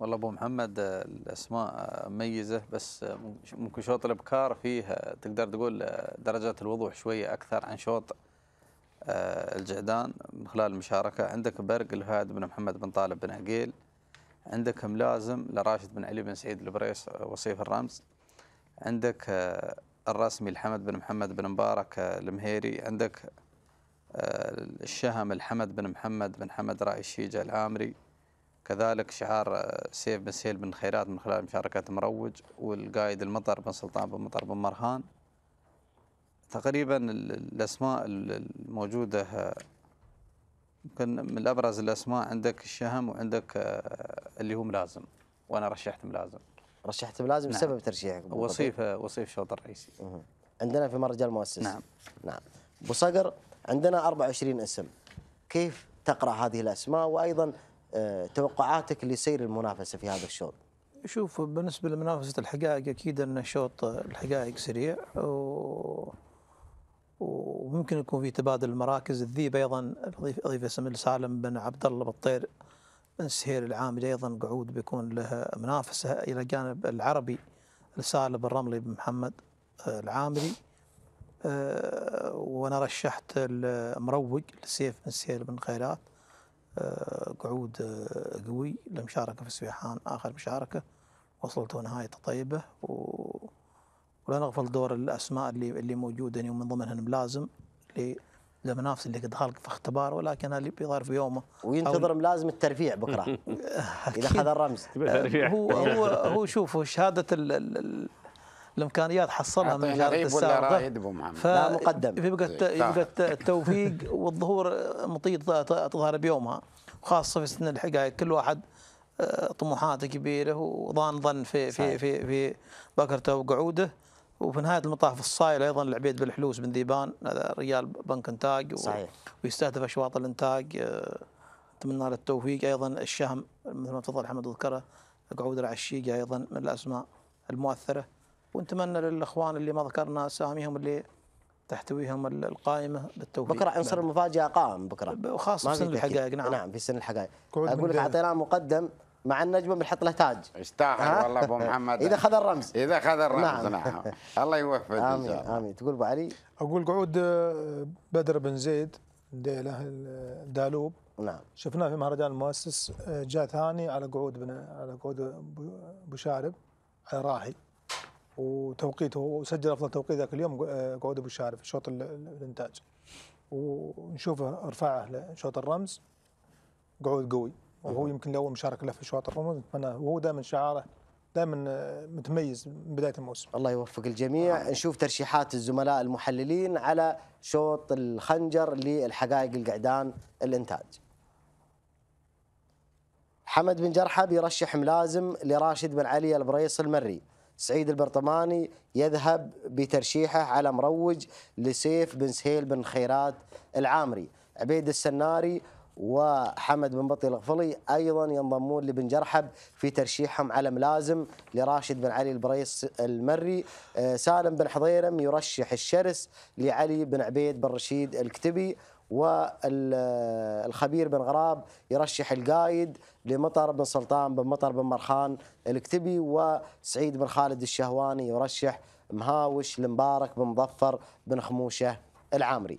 والله ابو محمد الاسماء مميزه بس ممكن شوط الابكار فيه تقدر تقول درجات الوضوح شويه اكثر عن شوط آه، الجعدان من خلال المشاركه عندك برق لفهد بن محمد بن طالب بن عقيل عندك ملازم لراشد بن علي بن سعيد البريس آه، وصيف الرمز عندك آه، الرسمي الحمد بن محمد بن مبارك المهيري عندك الشهم الحمد بن محمد بن حمد راي الشيجة العامري كذلك شعار آه، سيف بن سهيل بن خيرات من خلال مشاركة مروج والقائد المطر بن سلطان بن مطر بن مرهان تقريبا الأسماء الموجودة يمكن آه، من أبرز الأسماء عندك الشهم وعندك آه، اللي هو ملازم وأنا رشحت ملازم رشحت ملازم نعم. سبب ترشيحك وصيف وصيف الشوط الرئيسي عندنا في رجال المؤسس نعم نعم بصقر عندنا 24 اسم كيف تقرأ هذه الأسماء وأيضا توقعاتك لسير المنافسه في هذا الشوط؟ شوف بالنسبه لمنافسه الحقائق اكيد ان الشوط الحقائق سريع و وممكن يكون في تبادل المراكز الذيب ايضا اضيف اضيف اسم سالم بن عبد الله بالطير بن سهير العامري ايضا قعود بيكون له منافسه الى جانب العربي السالم الرملي بن محمد آه، العامري آه، وانا رشحت المروق لسيف بن سهير بن خيرات آه، قعود آه، قوي للمشاركة في السبيحان آخر مشاركة وصلته نهاية طيبة و... ولا نغفل دور الأسماء اللي اللي موجودة يعني ومن ضمنها ملازم اللي اللي قد خلق في اختبار ولكن اللي بيظهر في يومه وينتظر أو... ملازم الترفيع بكره (laughs) اذا اخذ الرمز هو هو هو شوف شهاده ال ال الامكانيات حصلها من جاره السابقه رايد لا مقدم يبقى يبقى التوفيق (laughs) والظهور مطيط تظهر بيومها وخاصه في سن الحقائق كل واحد آه، طموحاته كبيره وظان ظن في في في في بكرته وقعوده وفي نهايه المطاف الصايل ايضا العبيد بالحلوس بن ذيبان هذا رجال بنك انتاج صحيح ويستهدف اشواط الانتاج آه، اتمنى له التوفيق ايضا الشهم مثل ما تفضل حمد ذكره قعود العشيق ايضا من الاسماء المؤثره ونتمنى للاخوان اللي ما ذكرنا اساميهم اللي تحتويهم القائمه بالتوفيق بكره عنصر المفاجاه قائم بكره وخاصه في سن الحقائق نعم نعم في سن الحقائق اقول لك اعطيناه مقدم مع النجمه بنحط له تاج يستاهل والله ابو محمد اذا اخذ الرمز اذا اخذ الرمز نعم, نعم. الله يوفقه امين امين تقول ابو علي اقول قعود آه، بدر بن زيد ديله آه، الدالوب نعم شفناه في مهرجان المؤسس آه، جاء ثاني على قعود بن على قعود بشارب على راحل وتوقيته وسجل افضل توقيت ذاك اليوم آه، قعود ابو شارف في شوط الانتاج ونشوفه رفعه لشوط الرمز قعود قوي وهو يمكن لاول مشارك له في شوط الرمز نتمنى وهو دائما شعاره دائما آه، متميز من بدايه الموسم الله يوفق الجميع آه. نشوف ترشيحات الزملاء المحللين على شوط الخنجر للحقائق القعدان الانتاج حمد بن جرحب يرشح ملازم لراشد بن علي البريص المري سعيد البرطماني يذهب بترشيحه على مروج لسيف بن سهيل بن خيرات العامري عبيد السناري وحمد بن بطي الغفلي ايضا ينضمون لبن جرحب في ترشيحهم على ملازم لراشد بن علي البريص المري آه، سالم بن حضيرم يرشح الشرس لعلي بن عبيد بن رشيد الكتبي والخبير بن غراب يرشح القايد لمطر بن سلطان بن مطر بن مرخان الكتبي وسعيد بن خالد الشهواني يرشح مهاوش المبارك بن مظفر بن خموشه العامري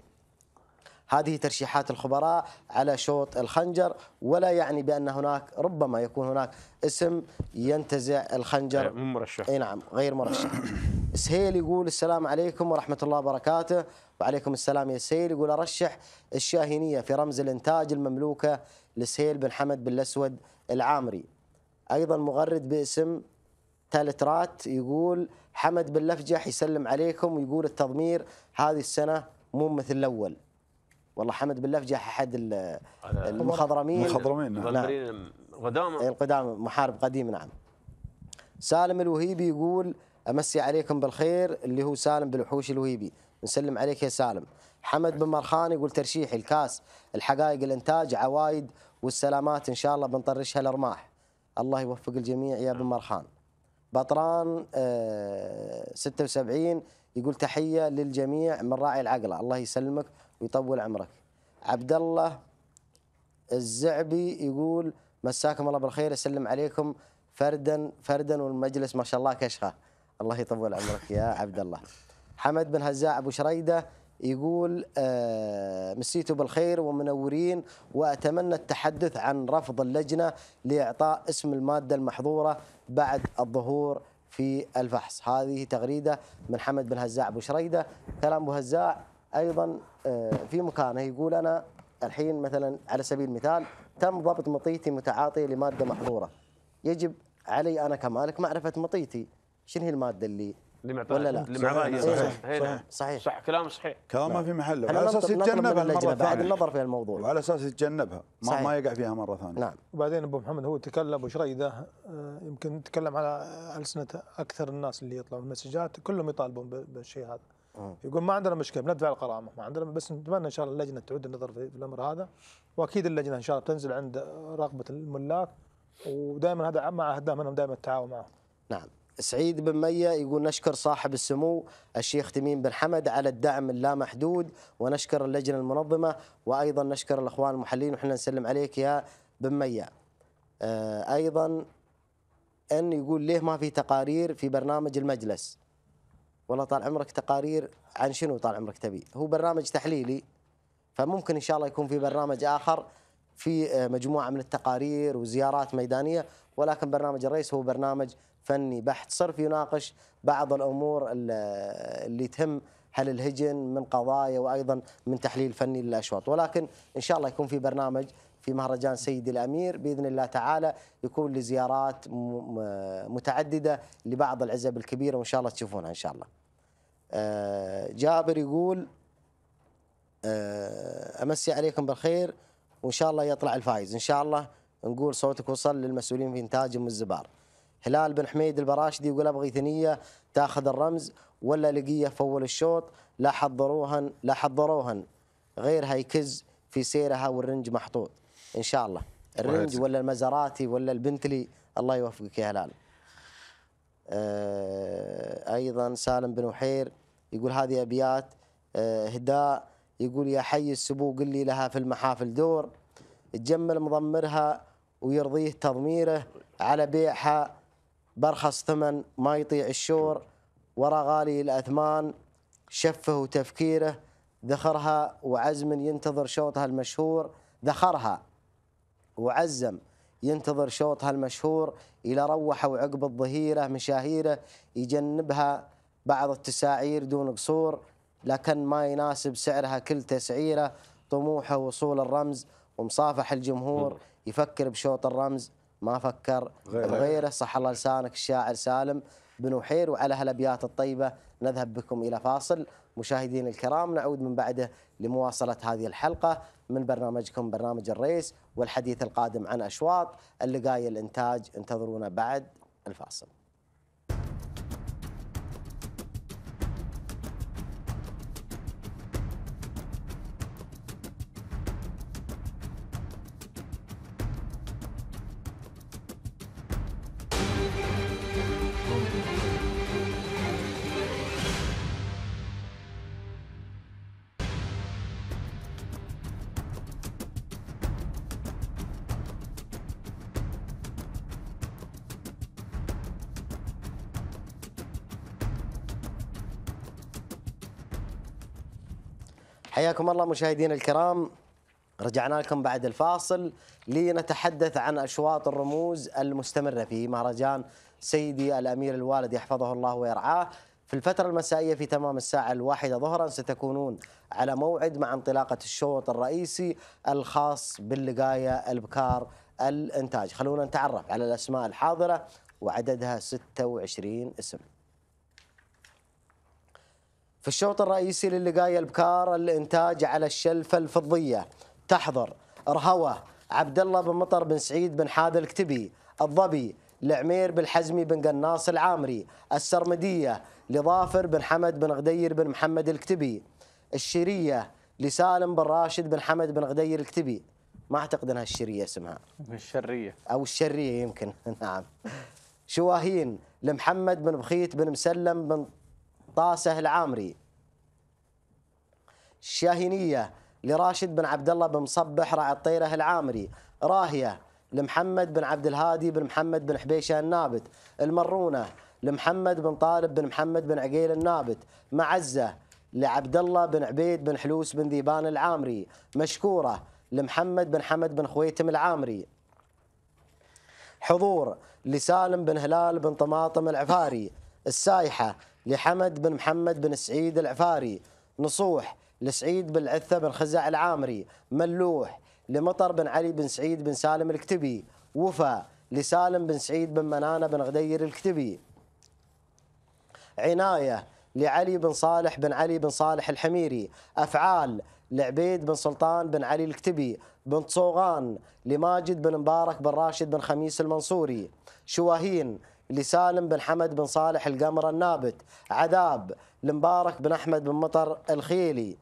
هذه ترشيحات الخبراء على شوط الخنجر ولا يعني بان هناك ربما يكون هناك اسم ينتزع الخنجر مو مرشح اي نعم غير مرشح (coughs) سهيل يقول السلام عليكم ورحمه الله وبركاته وعليكم السلام يا سهيل يقول ارشح الشاهينيه في رمز الانتاج المملوكه لسهيل بن حمد بن الاسود العامري ايضا مغرد باسم تالترات يقول حمد بن لفجح يسلم عليكم ويقول التضمير هذه السنه مو مثل الاول والله حمد بن لفجه احد المخضرمين المخضرمين نعم يعني القدامى محارب قديم نعم سالم الوهيبي يقول امسي عليكم بالخير اللي هو سالم بالوحوش الوهيبي نسلم عليك يا سالم حمد بن مرخان يقول ترشيحي الكاس الحقائق الانتاج عوايد والسلامات ان شاء الله بنطرشها الارماح الله يوفق الجميع يا بن نعم. مرخان بطران آه 76 يقول تحيه للجميع من راعي العقله الله يسلمك ويطول عمرك عبد الله الزعبي يقول مساكم الله بالخير يسلم عليكم فردا فردا والمجلس ما شاء الله كشخه الله يطول عمرك يا عبد الله حمد بن هزاع ابو شريده يقول آه، مسيتوا بالخير ومنورين واتمنى التحدث عن رفض اللجنه لاعطاء اسم الماده المحظوره بعد الظهور في الفحص هذه تغريده من حمد بن هزاع ابو شريده كلام ابو هزاع ايضا آه، في مكانه يقول انا الحين مثلا على سبيل المثال تم ضبط مطيتي متعاطيه لماده محظوره يجب علي انا كمالك معرفه مطيتي شنو هي الماده اللي اللي ولا لا صحيح, صحيح, صحيح, صحيح, صح كلامه صحيح كلام ما نعم. في محله على اساس يتجنبها المره بعد النظر في الموضوع وعلى اساس يتجنبها ما, صحيح. ما يقع فيها مره ثانيه نعم وبعدين ابو محمد هو تكلم وشريده آه، يمكن تكلم على السنه اكثر الناس اللي يطلعوا المسجات كلهم يطالبون بالشيء هذا آه. يقول ما عندنا مشكله بندفع الغرامه ما عندنا بس نتمنى ان شاء الله اللجنه تعود النظر في الامر هذا واكيد اللجنه ان شاء الله بتنزل عند رغبه الملاك ودائما هذا مع اهداف منهم دائما التعاون معهم. نعم. سعيد بن مية يقول نشكر صاحب السمو الشيخ تميم بن حمد على الدعم اللامحدود ونشكر اللجنة المنظمة وأيضا نشكر الأخوان المحللين وإحنا نسلم عليك يا بن مية آه، أيضا أن يقول ليه ما في تقارير في برنامج المجلس والله طال عمرك تقارير عن شنو طال عمرك تبي هو برنامج تحليلي فممكن ان شاء الله يكون في برنامج اخر في آه، مجموعه من التقارير وزيارات ميدانيه ولكن برنامج الرئيس هو برنامج فني بحت صرف يناقش بعض الامور اللي تهم هل الهجن من قضايا وايضا من تحليل فني للاشواط ولكن ان شاء الله يكون في برنامج في مهرجان سيد الامير باذن الله تعالى يكون لزيارات متعدده لبعض العزب الكبيره وان شاء الله تشوفونها ان شاء الله. آه، جابر يقول آه، امسي عليكم بالخير وان شاء الله يطلع الفايز ان شاء الله نقول صوتك وصل للمسؤولين في انتاج ام الزبار. هلال بن حميد البراشدي يقول ابغى ثنيه تاخذ الرمز ولا لقيه في اول الشوط لا حضروهن لا حضروهن غيرها يكز في سيرها والرنج محطوط ان شاء الله الرنج ولا المزراتي ولا البنتلي الله يوفقك يا هلال أه ايضا سالم بن وحير يقول هذه ابيات أه هداء يقول يا حي السبوق اللي لها في المحافل دور تجمل مضمرها ويرضيه تضميره على بيعها برخص ثمن ما يطيع الشور ورا غالي الاثمان شفه وتفكيره ذخرها وعزم ينتظر شوطها المشهور ذخرها وعزم ينتظر شوط هالمشهور إلى روحه وعقب الظهيرة مشاهيره يجنبها بعض التساعير دون قصور لكن ما يناسب سعرها كل تسعيرة طموحه وصول الرمز ومصافح الجمهور يفكر بشوط الرمز ما فكر بغيره صح الله لسانك الشاعر سالم بنوحير وعلى هالابيات الطيبه نذهب بكم الى فاصل مشاهدينا الكرام نعود من بعده لمواصله هذه الحلقه من برنامجكم برنامج الرئيس والحديث القادم عن اشواط اللقاي الانتاج انتظرونا بعد الفاصل الله مشاهدينا الكرام رجعنا لكم بعد الفاصل لنتحدث عن أشواط الرموز المستمرة في مهرجان سيدي الأمير الوالد يحفظه الله ويرعاه في الفترة المسائية في تمام الساعة الواحدة ظهرا ستكونون على موعد مع انطلاقة الشوط الرئيسي الخاص باللقاية البكار الإنتاج خلونا نتعرف على الأسماء الحاضرة وعددها 26 اسم في الشوط الرئيسي للقاية البكار الإنتاج على الشلفة الفضية تحضر رهوة عبد الله بن مطر بن سعيد بن حاد الكتبي الضبي لعمير بن حزمي بن قناص العامري السرمدية لظافر بن حمد بن غدير بن محمد الكتبي الشيرية لسالم بن راشد بن حمد بن غدير الكتبي ما اعتقد انها الشريه اسمها الشريه او الشريه يمكن (laughs) نعم شواهين لمحمد بن بخيت بن مسلم بن طاسه العامري شاهينيه لراشد بن عبد الله بن مصبح راعي الطيره العامري راهيه لمحمد بن عبد الهادي بن محمد بن حبيشه النابت المرونه لمحمد بن طالب بن محمد بن عقيل النابت معزه لعبد الله بن عبيد بن حلوس بن ذيبان العامري مشكوره لمحمد بن حمد بن خويتم العامري حضور لسالم بن هلال بن طماطم العفاري السايحه لحمد بن محمد بن سعيد العفاري نصوح لسعيد بن العثة بن خزاع العامري ملوح لمطر بن علي بن سعيد بن سالم الكتبي وفا لسالم بن سعيد بن منانة بن غدير الكتبي عناية لعلي بن صالح بن علي بن صالح الحميري أفعال لعبيد بن سلطان بن علي الكتبي بن صوغان لماجد بن مبارك بن راشد بن خميس المنصوري شواهين لسالم بن حمد بن صالح القمر النابت عذاب لمبارك بن أحمد بن مطر الخيلي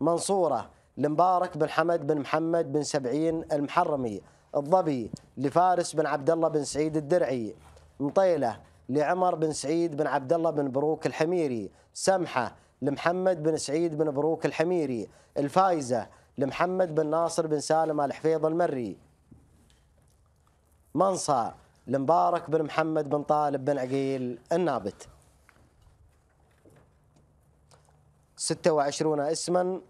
منصورة لمبارك بن حمد بن محمد بن سبعين المحرمي الضبي لفارس بن عبد الله بن سعيد الدرعي مطيلة لعمر بن سعيد بن عبد الله بن بروك الحميري سمحة لمحمد بن سعيد بن بروك الحميري الفايزة لمحمد بن ناصر بن سالم الحفيظ المري منصة المبارك بن محمد بن طالب بن عقيل النابت 26 اسما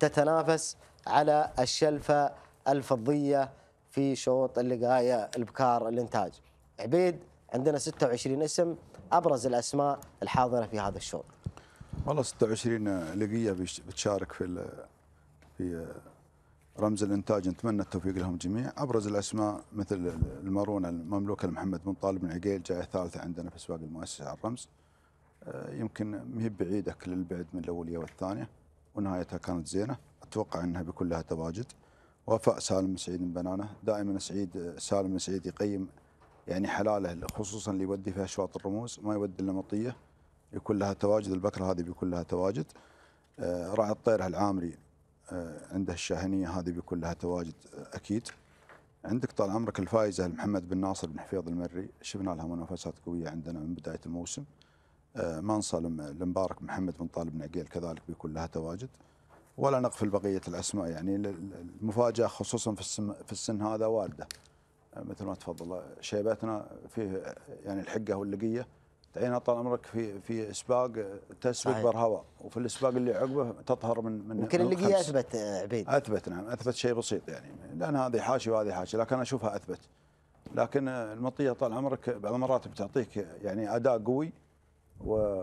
تتنافس على الشلفة الفضية في شوط اللقاية البكار الإنتاج عبيد عندنا 26 اسم أبرز الأسماء الحاضرة في هذا الشوط والله 26 لقية بتشارك في في رمز الانتاج نتمنى التوفيق لهم جميع ابرز الاسماء مثل المارونه المملوكه لمحمد بن طالب بن عقيل جايه ثالثه عندنا في اسواق المؤسسه على الرمز آه، يمكن ما هي بعيده كل البعد من الاوليه والثانيه ونهايتها كانت زينه اتوقع انها بيكون لها تواجد وفاء سالم سعيد بن بنانه دائما سعيد سالم سعيد يقيم يعني حلاله خصوصا اللي يودي فيها اشواط الرموز ما يودي الا مطيه يكون لها تواجد البكره هذه بيكون لها تواجد آه، راعي الطير العامري آه، عنده الشاهنيه هذه بيكون لها تواجد آه، اكيد عندك طال عمرك الفائزه محمد بن ناصر بن حفيظ المري شفنا لها منافسات قويه عندنا من بدايه الموسم منصه آه، المبارك محمد بن طالب بن عقيل كذلك بيكون لها تواجد ولا نغفل بقيه الاسماء يعني المفاجاه خصوصا في السن في السن هذا وارده مثل ما تفضل شيبتنا فيه يعني الحقه واللقيه تعين طال عمرك في في سباق تسبق برهوى وفي السباق اللي عقبه تطهر من من يمكن اللي اثبت آه، عبيد اثبت نعم اثبت شيء بسيط يعني لان هذه حاشي وهذه حاشي لكن اشوفها اثبت لكن المطيه طال عمرك بعض المرات بتعطيك يعني اداء قوي و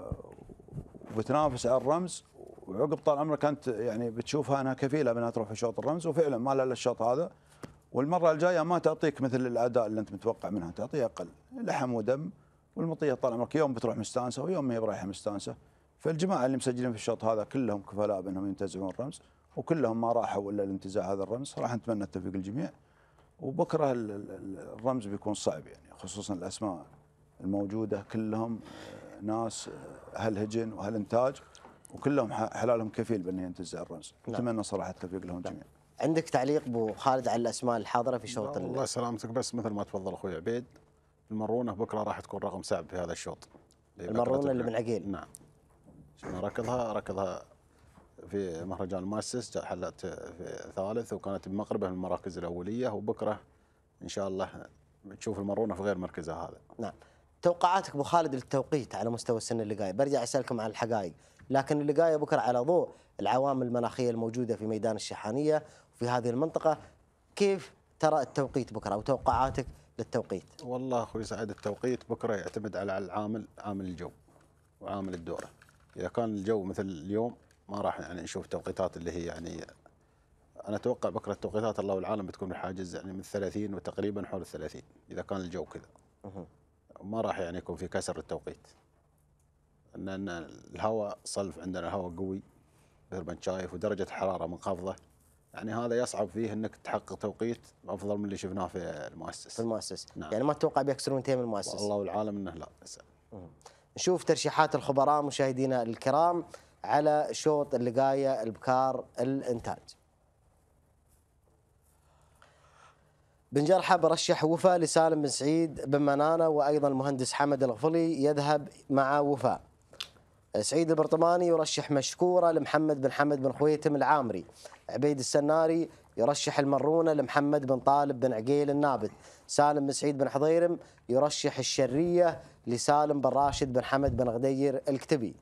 وبتنافس على الرمز وعقب طال عمرك انت يعني بتشوفها انها كفيله بانها تروح في شوط الرمز وفعلا ما لها الا الشوط هذا والمره الجايه ما تعطيك مثل الاداء اللي انت متوقع منها تعطيها اقل لحم ودم والمطيه طال عمرك يوم بتروح مستانسه ويوم ما هي رايحه مستانسه فالجماعه اللي مسجلين في الشوط هذا كلهم كفلاء بانهم ينتزعون الرمز وكلهم ما راحوا الا لانتزاع هذا الرمز راح نتمنى التوفيق الجميع وبكره الرمز بيكون صعب يعني خصوصا الاسماء الموجوده كلهم ناس هالهجن وهالانتاج وكلهم حلالهم كفيل بانه ينتزع الرمز نعم. نتمنى نعم. صراحه التوفيق لهم نعم. جميعا عندك تعليق ابو خالد على الاسماء الحاضره في شوط الله سلامتك بس مثل ما تفضل اخوي عبيد المرونه بكره راح تكون رقم صعب في هذا الشوط المرونه اللي من عقيل نعم ركضها ركضها في مهرجان ماسس حلت في ثالث وكانت بمقربه من المراكز الاوليه وبكره ان شاء الله تشوف المرونه في غير مركزها هذا. نعم. توقعاتك ابو خالد للتوقيت على مستوى السنه اللي جايه، برجع اسالكم عن الحقائق، لكن اللي جايه بكره على ضوء العوامل المناخيه الموجوده في ميدان الشحانيه وفي هذه المنطقه، كيف ترى التوقيت بكره وتوقعاتك للتوقيت؟ والله اخوي سعد التوقيت بكره يعتمد على العامل عامل الجو وعامل الدوره. اذا كان الجو مثل اليوم ما راح يعني نشوف توقيتات اللي هي يعني انا اتوقع بكره التوقيتات الله والعالم بتكون بحاجز يعني من 30 وتقريبا حول ال 30 اذا كان الجو كذا. ما راح يعني يكون في كسر التوقيت. ان الهواء صلف عندنا الهواء قوي مثل ما شايف ودرجه الحراره منخفضه يعني هذا يصعب فيه انك تحقق توقيت افضل من اللي شفناه في المؤسس. في المؤسس، نعم. يعني ما تتوقع بيكسرون تيم المؤسس. والله العالم انه لا نشوف ترشيحات الخبراء مشاهدينا الكرام على شوط اللقايه البكار الانتاج. بن جرحة برشح وفاء لسالم بن سعيد بن منانة وأيضا المهندس حمد الغفلي يذهب مع وفاء سعيد البرطماني يرشح مشكورة لمحمد بن حمد بن خويتم العامري عبيد السناري يرشح المرونة لمحمد بن طالب بن عقيل النابت سالم بن سعيد بن حضيرم يرشح الشرية لسالم بن راشد بن حمد بن غدير الكتبي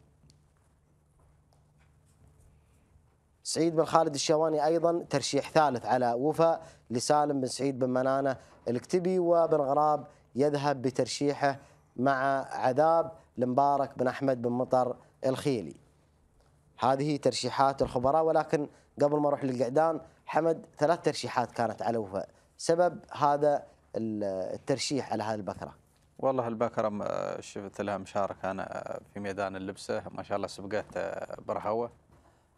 سعيد بن خالد الشواني أيضا ترشيح ثالث على وفا لسالم بن سعيد بن منانة الكتبي وبن غراب يذهب بترشيحه مع عذاب المبارك بن أحمد بن مطر الخيلي هذه ترشيحات الخبراء ولكن قبل ما أروح للقعدان حمد ثلاث ترشيحات كانت على وفاء سبب هذا الترشيح على هذه البكرة والله البكرة شفت لها مشاركة أنا آه، في ميدان اللبسة ما شاء الله سبقات آه، برهوة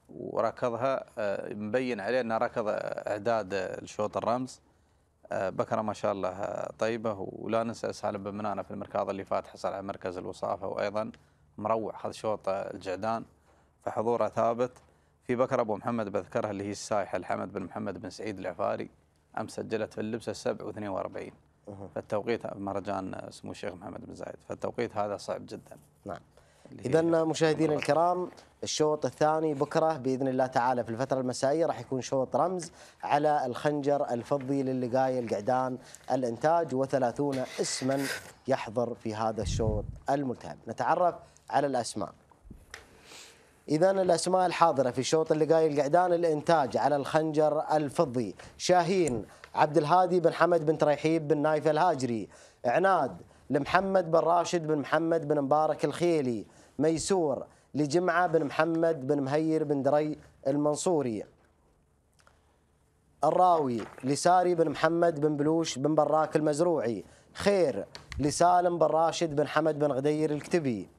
وركضها آه، مبين عليه أنه ركض إعداد الشوط الرمز بكرة ما شاء الله طيبة ولا ننسى سالم بن منانة في المركاض اللي فات حصل على مركز الوصافة وأيضا مروع هذا شوط الجعدان فحضوره ثابت في بكرة أبو محمد بذكرها اللي هي السايحة الحمد بن محمد بن سعيد العفاري أمس سجلت في اللبسة 7 و42 فالتوقيت مهرجان سمو الشيخ محمد بن زايد فالتوقيت هذا صعب جدا نعم إذا مشاهدينا الكرام الشوط الثاني بكرة بإذن الله تعالى في الفترة المسائية راح يكون شوط رمز على الخنجر الفضي للقاية القعدان الإنتاج و30 اسما يحضر في هذا الشوط الملتهب نتعرف على الأسماء إذا الأسماء الحاضرة في شوط اللقاء القعدان الإنتاج على الخنجر الفضي شاهين عبد الهادي بن حمد بن تريحيب بن نايف الهاجري عناد لمحمد بن راشد بن محمد بن مبارك الخيلي ميسور لجمعة بن محمد بن مهير بن دري المنصوري الراوي لساري بن محمد بن بلوش بن براك المزروعي خير لسالم بن راشد بن حمد بن غدير الكتبي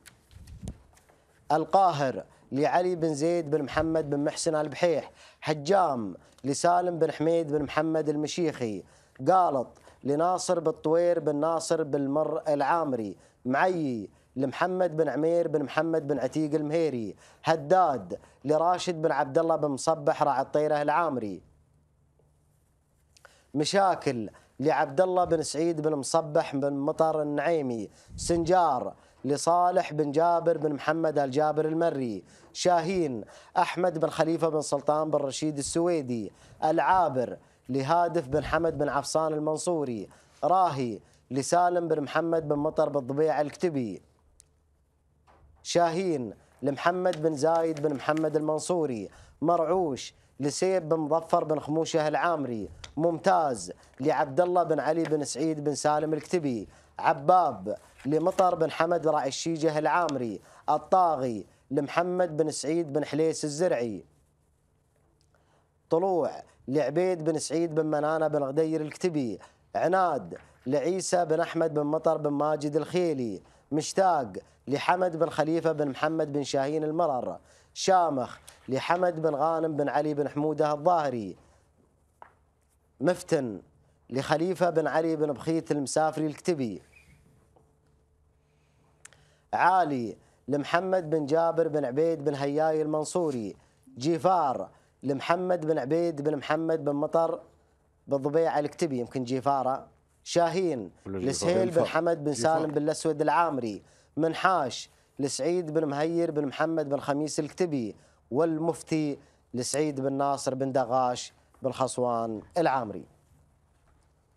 القاهر لعلي بن زيد بن محمد بن محسن البحيح حجام لسالم بن حميد بن محمد المشيخي قالط لناصر بن طوير بن ناصر بن العامري معي لمحمد بن عمير بن محمد بن عتيق المهيري هداد لراشد بن عبد الله بن مصبح راعي الطيره العامري مشاكل لعبد الله بن سعيد بن مصبح بن مطر النعيمي سنجار لصالح بن جابر بن محمد الجابر المري شاهين أحمد بن خليفة بن سلطان بن رشيد السويدي العابر لهادف بن حمد بن عفصان المنصوري راهي لسالم بن محمد بن مطر بن ضبيع الكتبي شاهين لمحمد بن زايد بن محمد المنصوري مرعوش لسيب بن مظفر بن خموشه العامري ممتاز لعبد الله بن علي بن سعيد بن سالم الكتبي عباب لمطر بن حمد راعي الشيجه العامري الطاغي لمحمد بن سعيد بن حليس الزرعي طلوع لعبيد بن سعيد بن منانه بن غدير الكتبي عناد لعيسى بن احمد بن مطر بن ماجد الخيلي مشتاق لحمد بن خليفة بن محمد بن شاهين المرر شامخ لحمد بن غانم بن علي بن حمودة الظاهري مفتن لخليفة بن علي بن بخيت المسافري الكتبي عالي لمحمد بن جابر بن عبيد بن هياي المنصوري جيفار لمحمد بن عبيد بن محمد بن مطر بن ضبيعة الكتبي يمكن جيفارة شاهين لسهيل بن حمد بن سالم بن الأسود العامري من حاش لسعيد بن مهير بن محمد بن خميس الكتبي والمفتي لسعيد بن ناصر بن دغاش بن خصوان العامري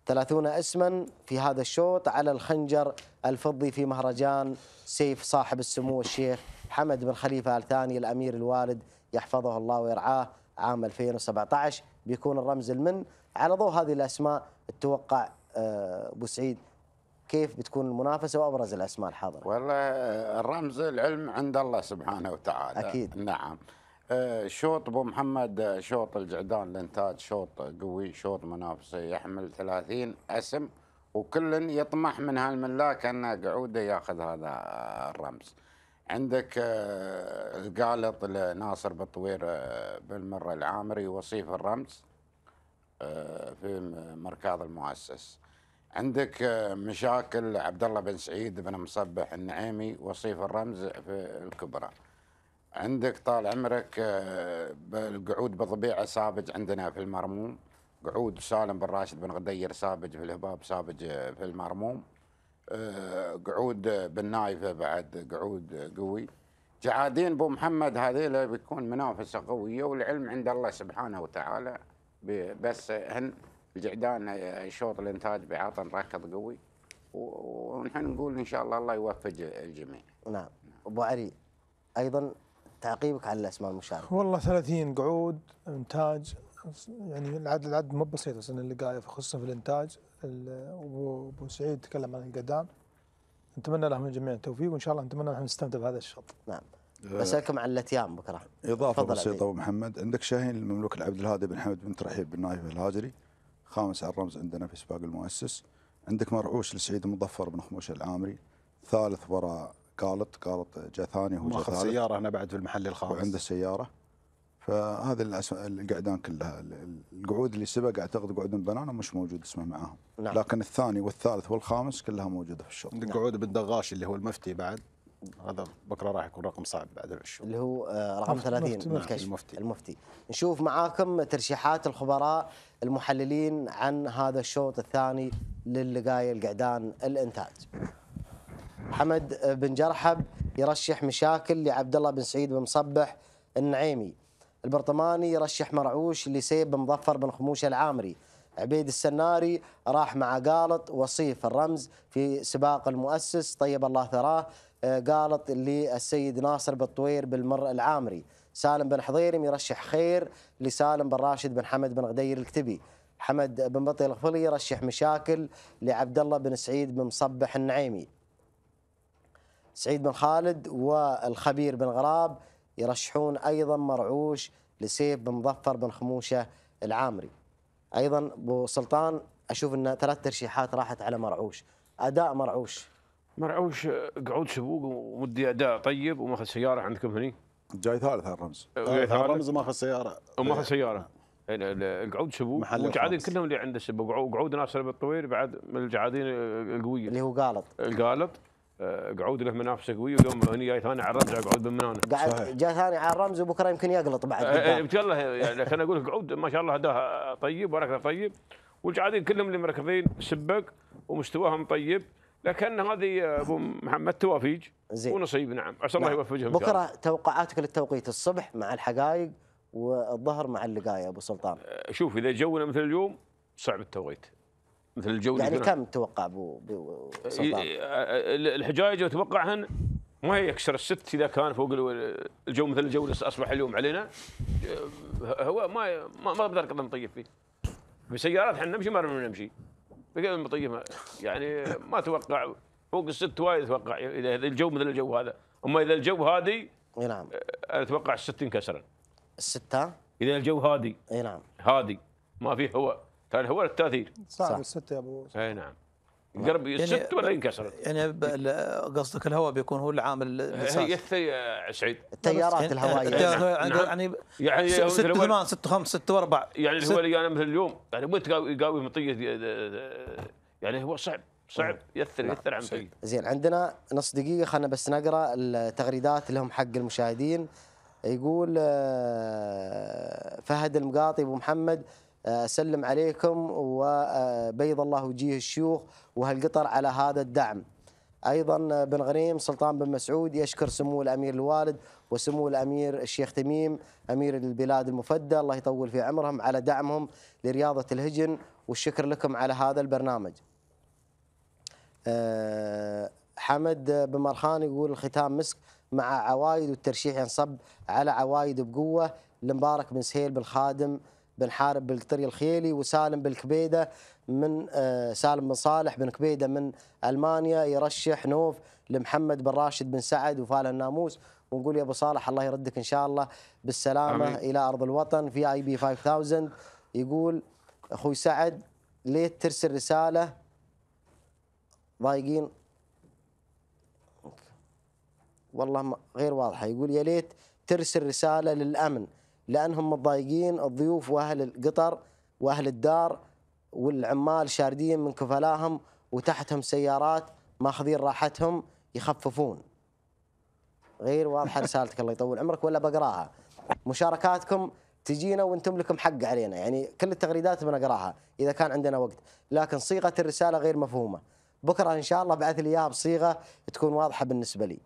ثلاثون اسما في هذا الشوط على الخنجر الفضي في مهرجان سيف صاحب السمو الشيخ حمد بن خليفة آل ثاني الأمير الوالد يحفظه الله ويرعاه عام 2017 بيكون الرمز المن على ضوء هذه الأسماء اتوقع آه، أبو سعيد كيف بتكون المنافسه وابرز الاسماء الحاضره؟ والله آه، الرمز العلم عند الله سبحانه وتعالى اكيد نعم آه، شوط ابو محمد آه، شوط الجعدان الانتاج شوط قوي شوط منافسه يحمل 30 اسم وكل يطمح من هالملاك ان قعوده ياخذ هذا الرمز. عندك القالط لناصر بطوير بالمره العامري وصيف الرمز في مركاض المؤسس. عندك آه، مشاكل عبد الله بن سعيد بن مصبح النعيمي وصيف الرمز في الكبرى عندك طال عمرك آه، القعود بطبيعه سابج عندنا في المرموم قعود سالم بن راشد بن غدير سابج في الهباب سابج آه، في المرموم قعود بن نايفه بعد قعود قوي جعادين بو محمد هذيلا بيكون منافسه قويه والعلم عند الله سبحانه وتعالى بس هن الجعدان يشوط الانتاج بعطن ركض قوي ونحن نقول ان شاء الله الله يوفق الجميع. نعم. ابو علي ايضا تعقيبك على الاسماء المشاركه. والله 30 قعود انتاج يعني العدد العدد مو بسيط بس اللي قايل خصوصا في الانتاج ابو سعيد تكلم عن القدام نتمنى لهم الجميع التوفيق وان شاء الله نتمنى نحن نستمتع بهذا الشوط. نعم. بسألكم آه، عن الاتيام بكره. اضافه بسيطه ابو محمد عندك شاهين المملوك العبد الهادي بن حمد بن ترحيب بن نايف الهاجري خامس على الرمز عندنا في سباق المؤسس عندك مرعوش لسعيد مظفر بن خموش العامري ثالث وراء قالط قالط جاء ثاني هو ماخذ سيارة هنا بعد في المحل الخامس وعنده سيارة فهذا القعدان كلها القعود اللي سبق اعتقد قعود بنانا مش موجود اسمه معاهم نعم. لكن الثاني والثالث والخامس كلها موجوده في الشرطه نعم. قعود بن دغاش اللي هو المفتي بعد هذا بكره راح يكون رقم صعب بعد العشر اللي هو آه، رقم 30 المفتي المفتي المفتي نشوف معاكم ترشيحات الخبراء المحللين عن هذا الشوط الثاني للقايه القعدان الانتاج حمد بن جرحب يرشح مشاكل لعبد الله بن سعيد بن مصبح النعيمي البرطماني يرشح مرعوش لسيب بن مظفر بن خموش العامري عبيد السناري راح مع قالط وصيف الرمز في سباق المؤسس طيب الله ثراه قالت للسيد ناصر بالطوير بالمر العامري سالم بن حضيري يرشح خير لسالم بن راشد بن حمد بن غدير الكتبي حمد بن بطي الغفلي يرشح مشاكل لعبد الله بن سعيد بن مصبح النعيمي سعيد بن خالد والخبير بن غراب يرشحون ايضا مرعوش لسيف بن مظفر بن خموشه العامري ايضا ابو سلطان اشوف ان ثلاث ترشيحات راحت على مرعوش اداء مرعوش مرعوش قعود سبوق ومدي اداء طيب وماخذ سياره عندكم هني جاي ثالث هالرمز جاي ثالث آه، هالرمز وماخذ سياره وماخذ آه. سياره القعود سبوق والجعادين كلهم اللي عنده سبوق وقعود ناصر بالطوير بعد من الجعادين القويه اللي هو قالط القالط آه، قعود له منافسه قويه ويوم هني جاي ثاني على الرمز قعود بالمنانه قاعد جاي ثاني على الرمز وبكره يمكن يقلط بعد ان شاء الله يعني خليني اقول لك قعود ما شاء الله اداها طيب وركضه طيب والجعادين كلهم اللي مركضين سبق ومستواهم طيب لكن هذه ابو محمد توافيج زين ونصيب نعم عسى الله نعم. يوفقهم بكره توقعاتك للتوقيت الصبح مع الحقائق والظهر مع اللقاية ابو سلطان أه، شوف اذا جونا مثل اليوم صعب التوقيت مثل الجو يعني كم تتوقع ابو سلطان؟ أه، أه، الحجايج اتوقعهن ما يكسر الست اذا كان فوق الجو مثل الجو اللي اصبح اليوم علينا هو ما ما, ما بقدر نطيب فيه بسيارات احنا نمشي ما نمشي بقى المطيمه يعني ما اتوقع فوق الست وايد اتوقع اذا الجو مثل الجو هذا اما اذا الجو هادي اي نعم اتوقع الست انكسرن الستة اذا الجو هادي اي نعم هادي ما في هواء كان هواء التاثير صعب الستة يا ابو اي نعم قرب الست يعني ولا ينكسر يعني قصدك الهواء بيكون هو العامل هي الثي... سعيد التيارات يعني الهوائيه نعم. يعني, نعم. يعني يعني 6 8 6 5 6 4 يعني هو اللي انا مثل اليوم يعني وين يقاوي مطيه يعني هو صعب صعب نعم. ياثر ياثر عن المطيه زين عندنا نص دقيقه خلينا بس نقرا التغريدات اللي هم حق المشاهدين يقول آه، فهد المقاطي ابو محمد سلم عليكم وبيض الله وجيه الشيوخ وهالقطر على هذا الدعم ايضا بن غريم سلطان بن مسعود يشكر سمو الامير الوالد وسمو الامير الشيخ تميم امير البلاد المفدى الله يطول في عمرهم على دعمهم لرياضه الهجن والشكر لكم على هذا البرنامج. أه، حمد بن مرخان يقول الختام مسك مع عوايد والترشيح ينصب على عوايد بقوه لمبارك بن سهيل بالخادم بن حارب بالقطري الخيلي وسالم بالكبيده من آه، سالم بن صالح بن كبيده من المانيا يرشح نوف لمحمد بن راشد بن سعد وفاله الناموس ونقول يا ابو صالح الله يردك ان شاء الله بالسلامه أمين. الى ارض الوطن في اي بي 5000 يقول اخوي سعد ليه ترسل رساله ضايقين والله غير واضحه يقول يا ليت ترسل رساله للامن لانهم متضايقين الضيوف واهل القطر واهل الدار والعمال شاردين من كفلاهم وتحتهم سيارات ماخذين راحتهم يخففون غير واضحه رسالتك الله يطول عمرك ولا بقراها مشاركاتكم تجينا وانتم لكم حق علينا يعني كل التغريدات بنقراها اذا كان عندنا وقت لكن صيغه الرساله غير مفهومه بكره ان شاء الله بعث لي اياها بصيغه تكون واضحه بالنسبه لي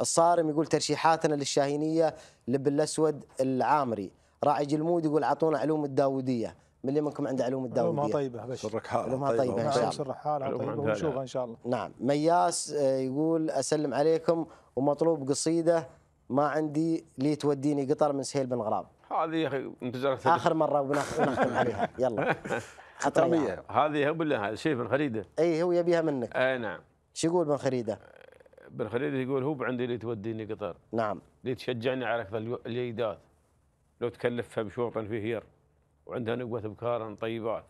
الصارم يقول ترشيحاتنا للشاهينيه لب الاسود العامري راعي جلمود يقول اعطونا علوم الداوديه من اللي منكم عنده علوم الداوديه علومها طيبه بس سرك حالها علومها طيبه ان شاء نعم، الله سرك حالها طيبه ونشوفها ان شاء الله نعم مياس آه، يقول اسلم عليكم ومطلوب قصيده ما عندي لي توديني قطر من سهيل بن غراب هذه يا اخي اخر مره وبنختم عليها يلا (laughs) خطريه هذه بالله هذا شيء من خريده اي هو يبيها منك اي نعم شو يقول من خريده؟ بن خليل يقول هو عندي اللي توديني قطر نعم اللي تشجعني على ركض الجيدات لو تكلفها بشوط ير وعندها نقوة ابكار طيبات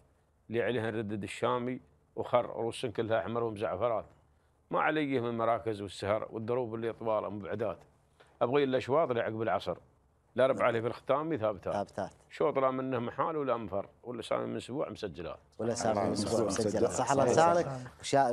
اللي عليها ردد الشامي وخر روس كلها احمر ومزعفرات ما عليه من مراكز والسهر والدروب اللي طواله مبعدات ابغي الاشواط اللي عقب العصر لا ربع عليه في الختام ثابتات ثابتات شو طلع منه محال ولا انفر واللسان من اسبوع مسجلات واللسان من اسبوع مسجلات صح الله لسانك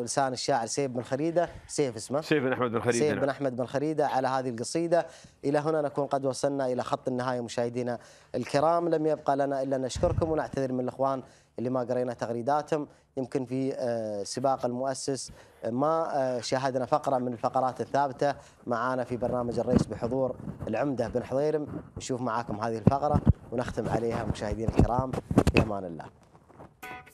لسان الشاعر سيف بن خريده سيف اسمه سيف بن احمد بن خريده سيف نعم. بن احمد بن خريده على هذه القصيده الى هنا نكون قد وصلنا الى خط النهايه مشاهدينا الكرام لم يبقى لنا الا نشكركم ونعتذر من الاخوان اللي ما قرينا تغريداتهم يمكن في آه، سباق المؤسس آه، ما آه، شاهدنا فقره من الفقرات الثابته معانا في برنامج الرئيس بحضور العمده بن حضيرم نشوف معاكم هذه الفقره ونختم نختم عليها مشاهدينا الكرام في امان الله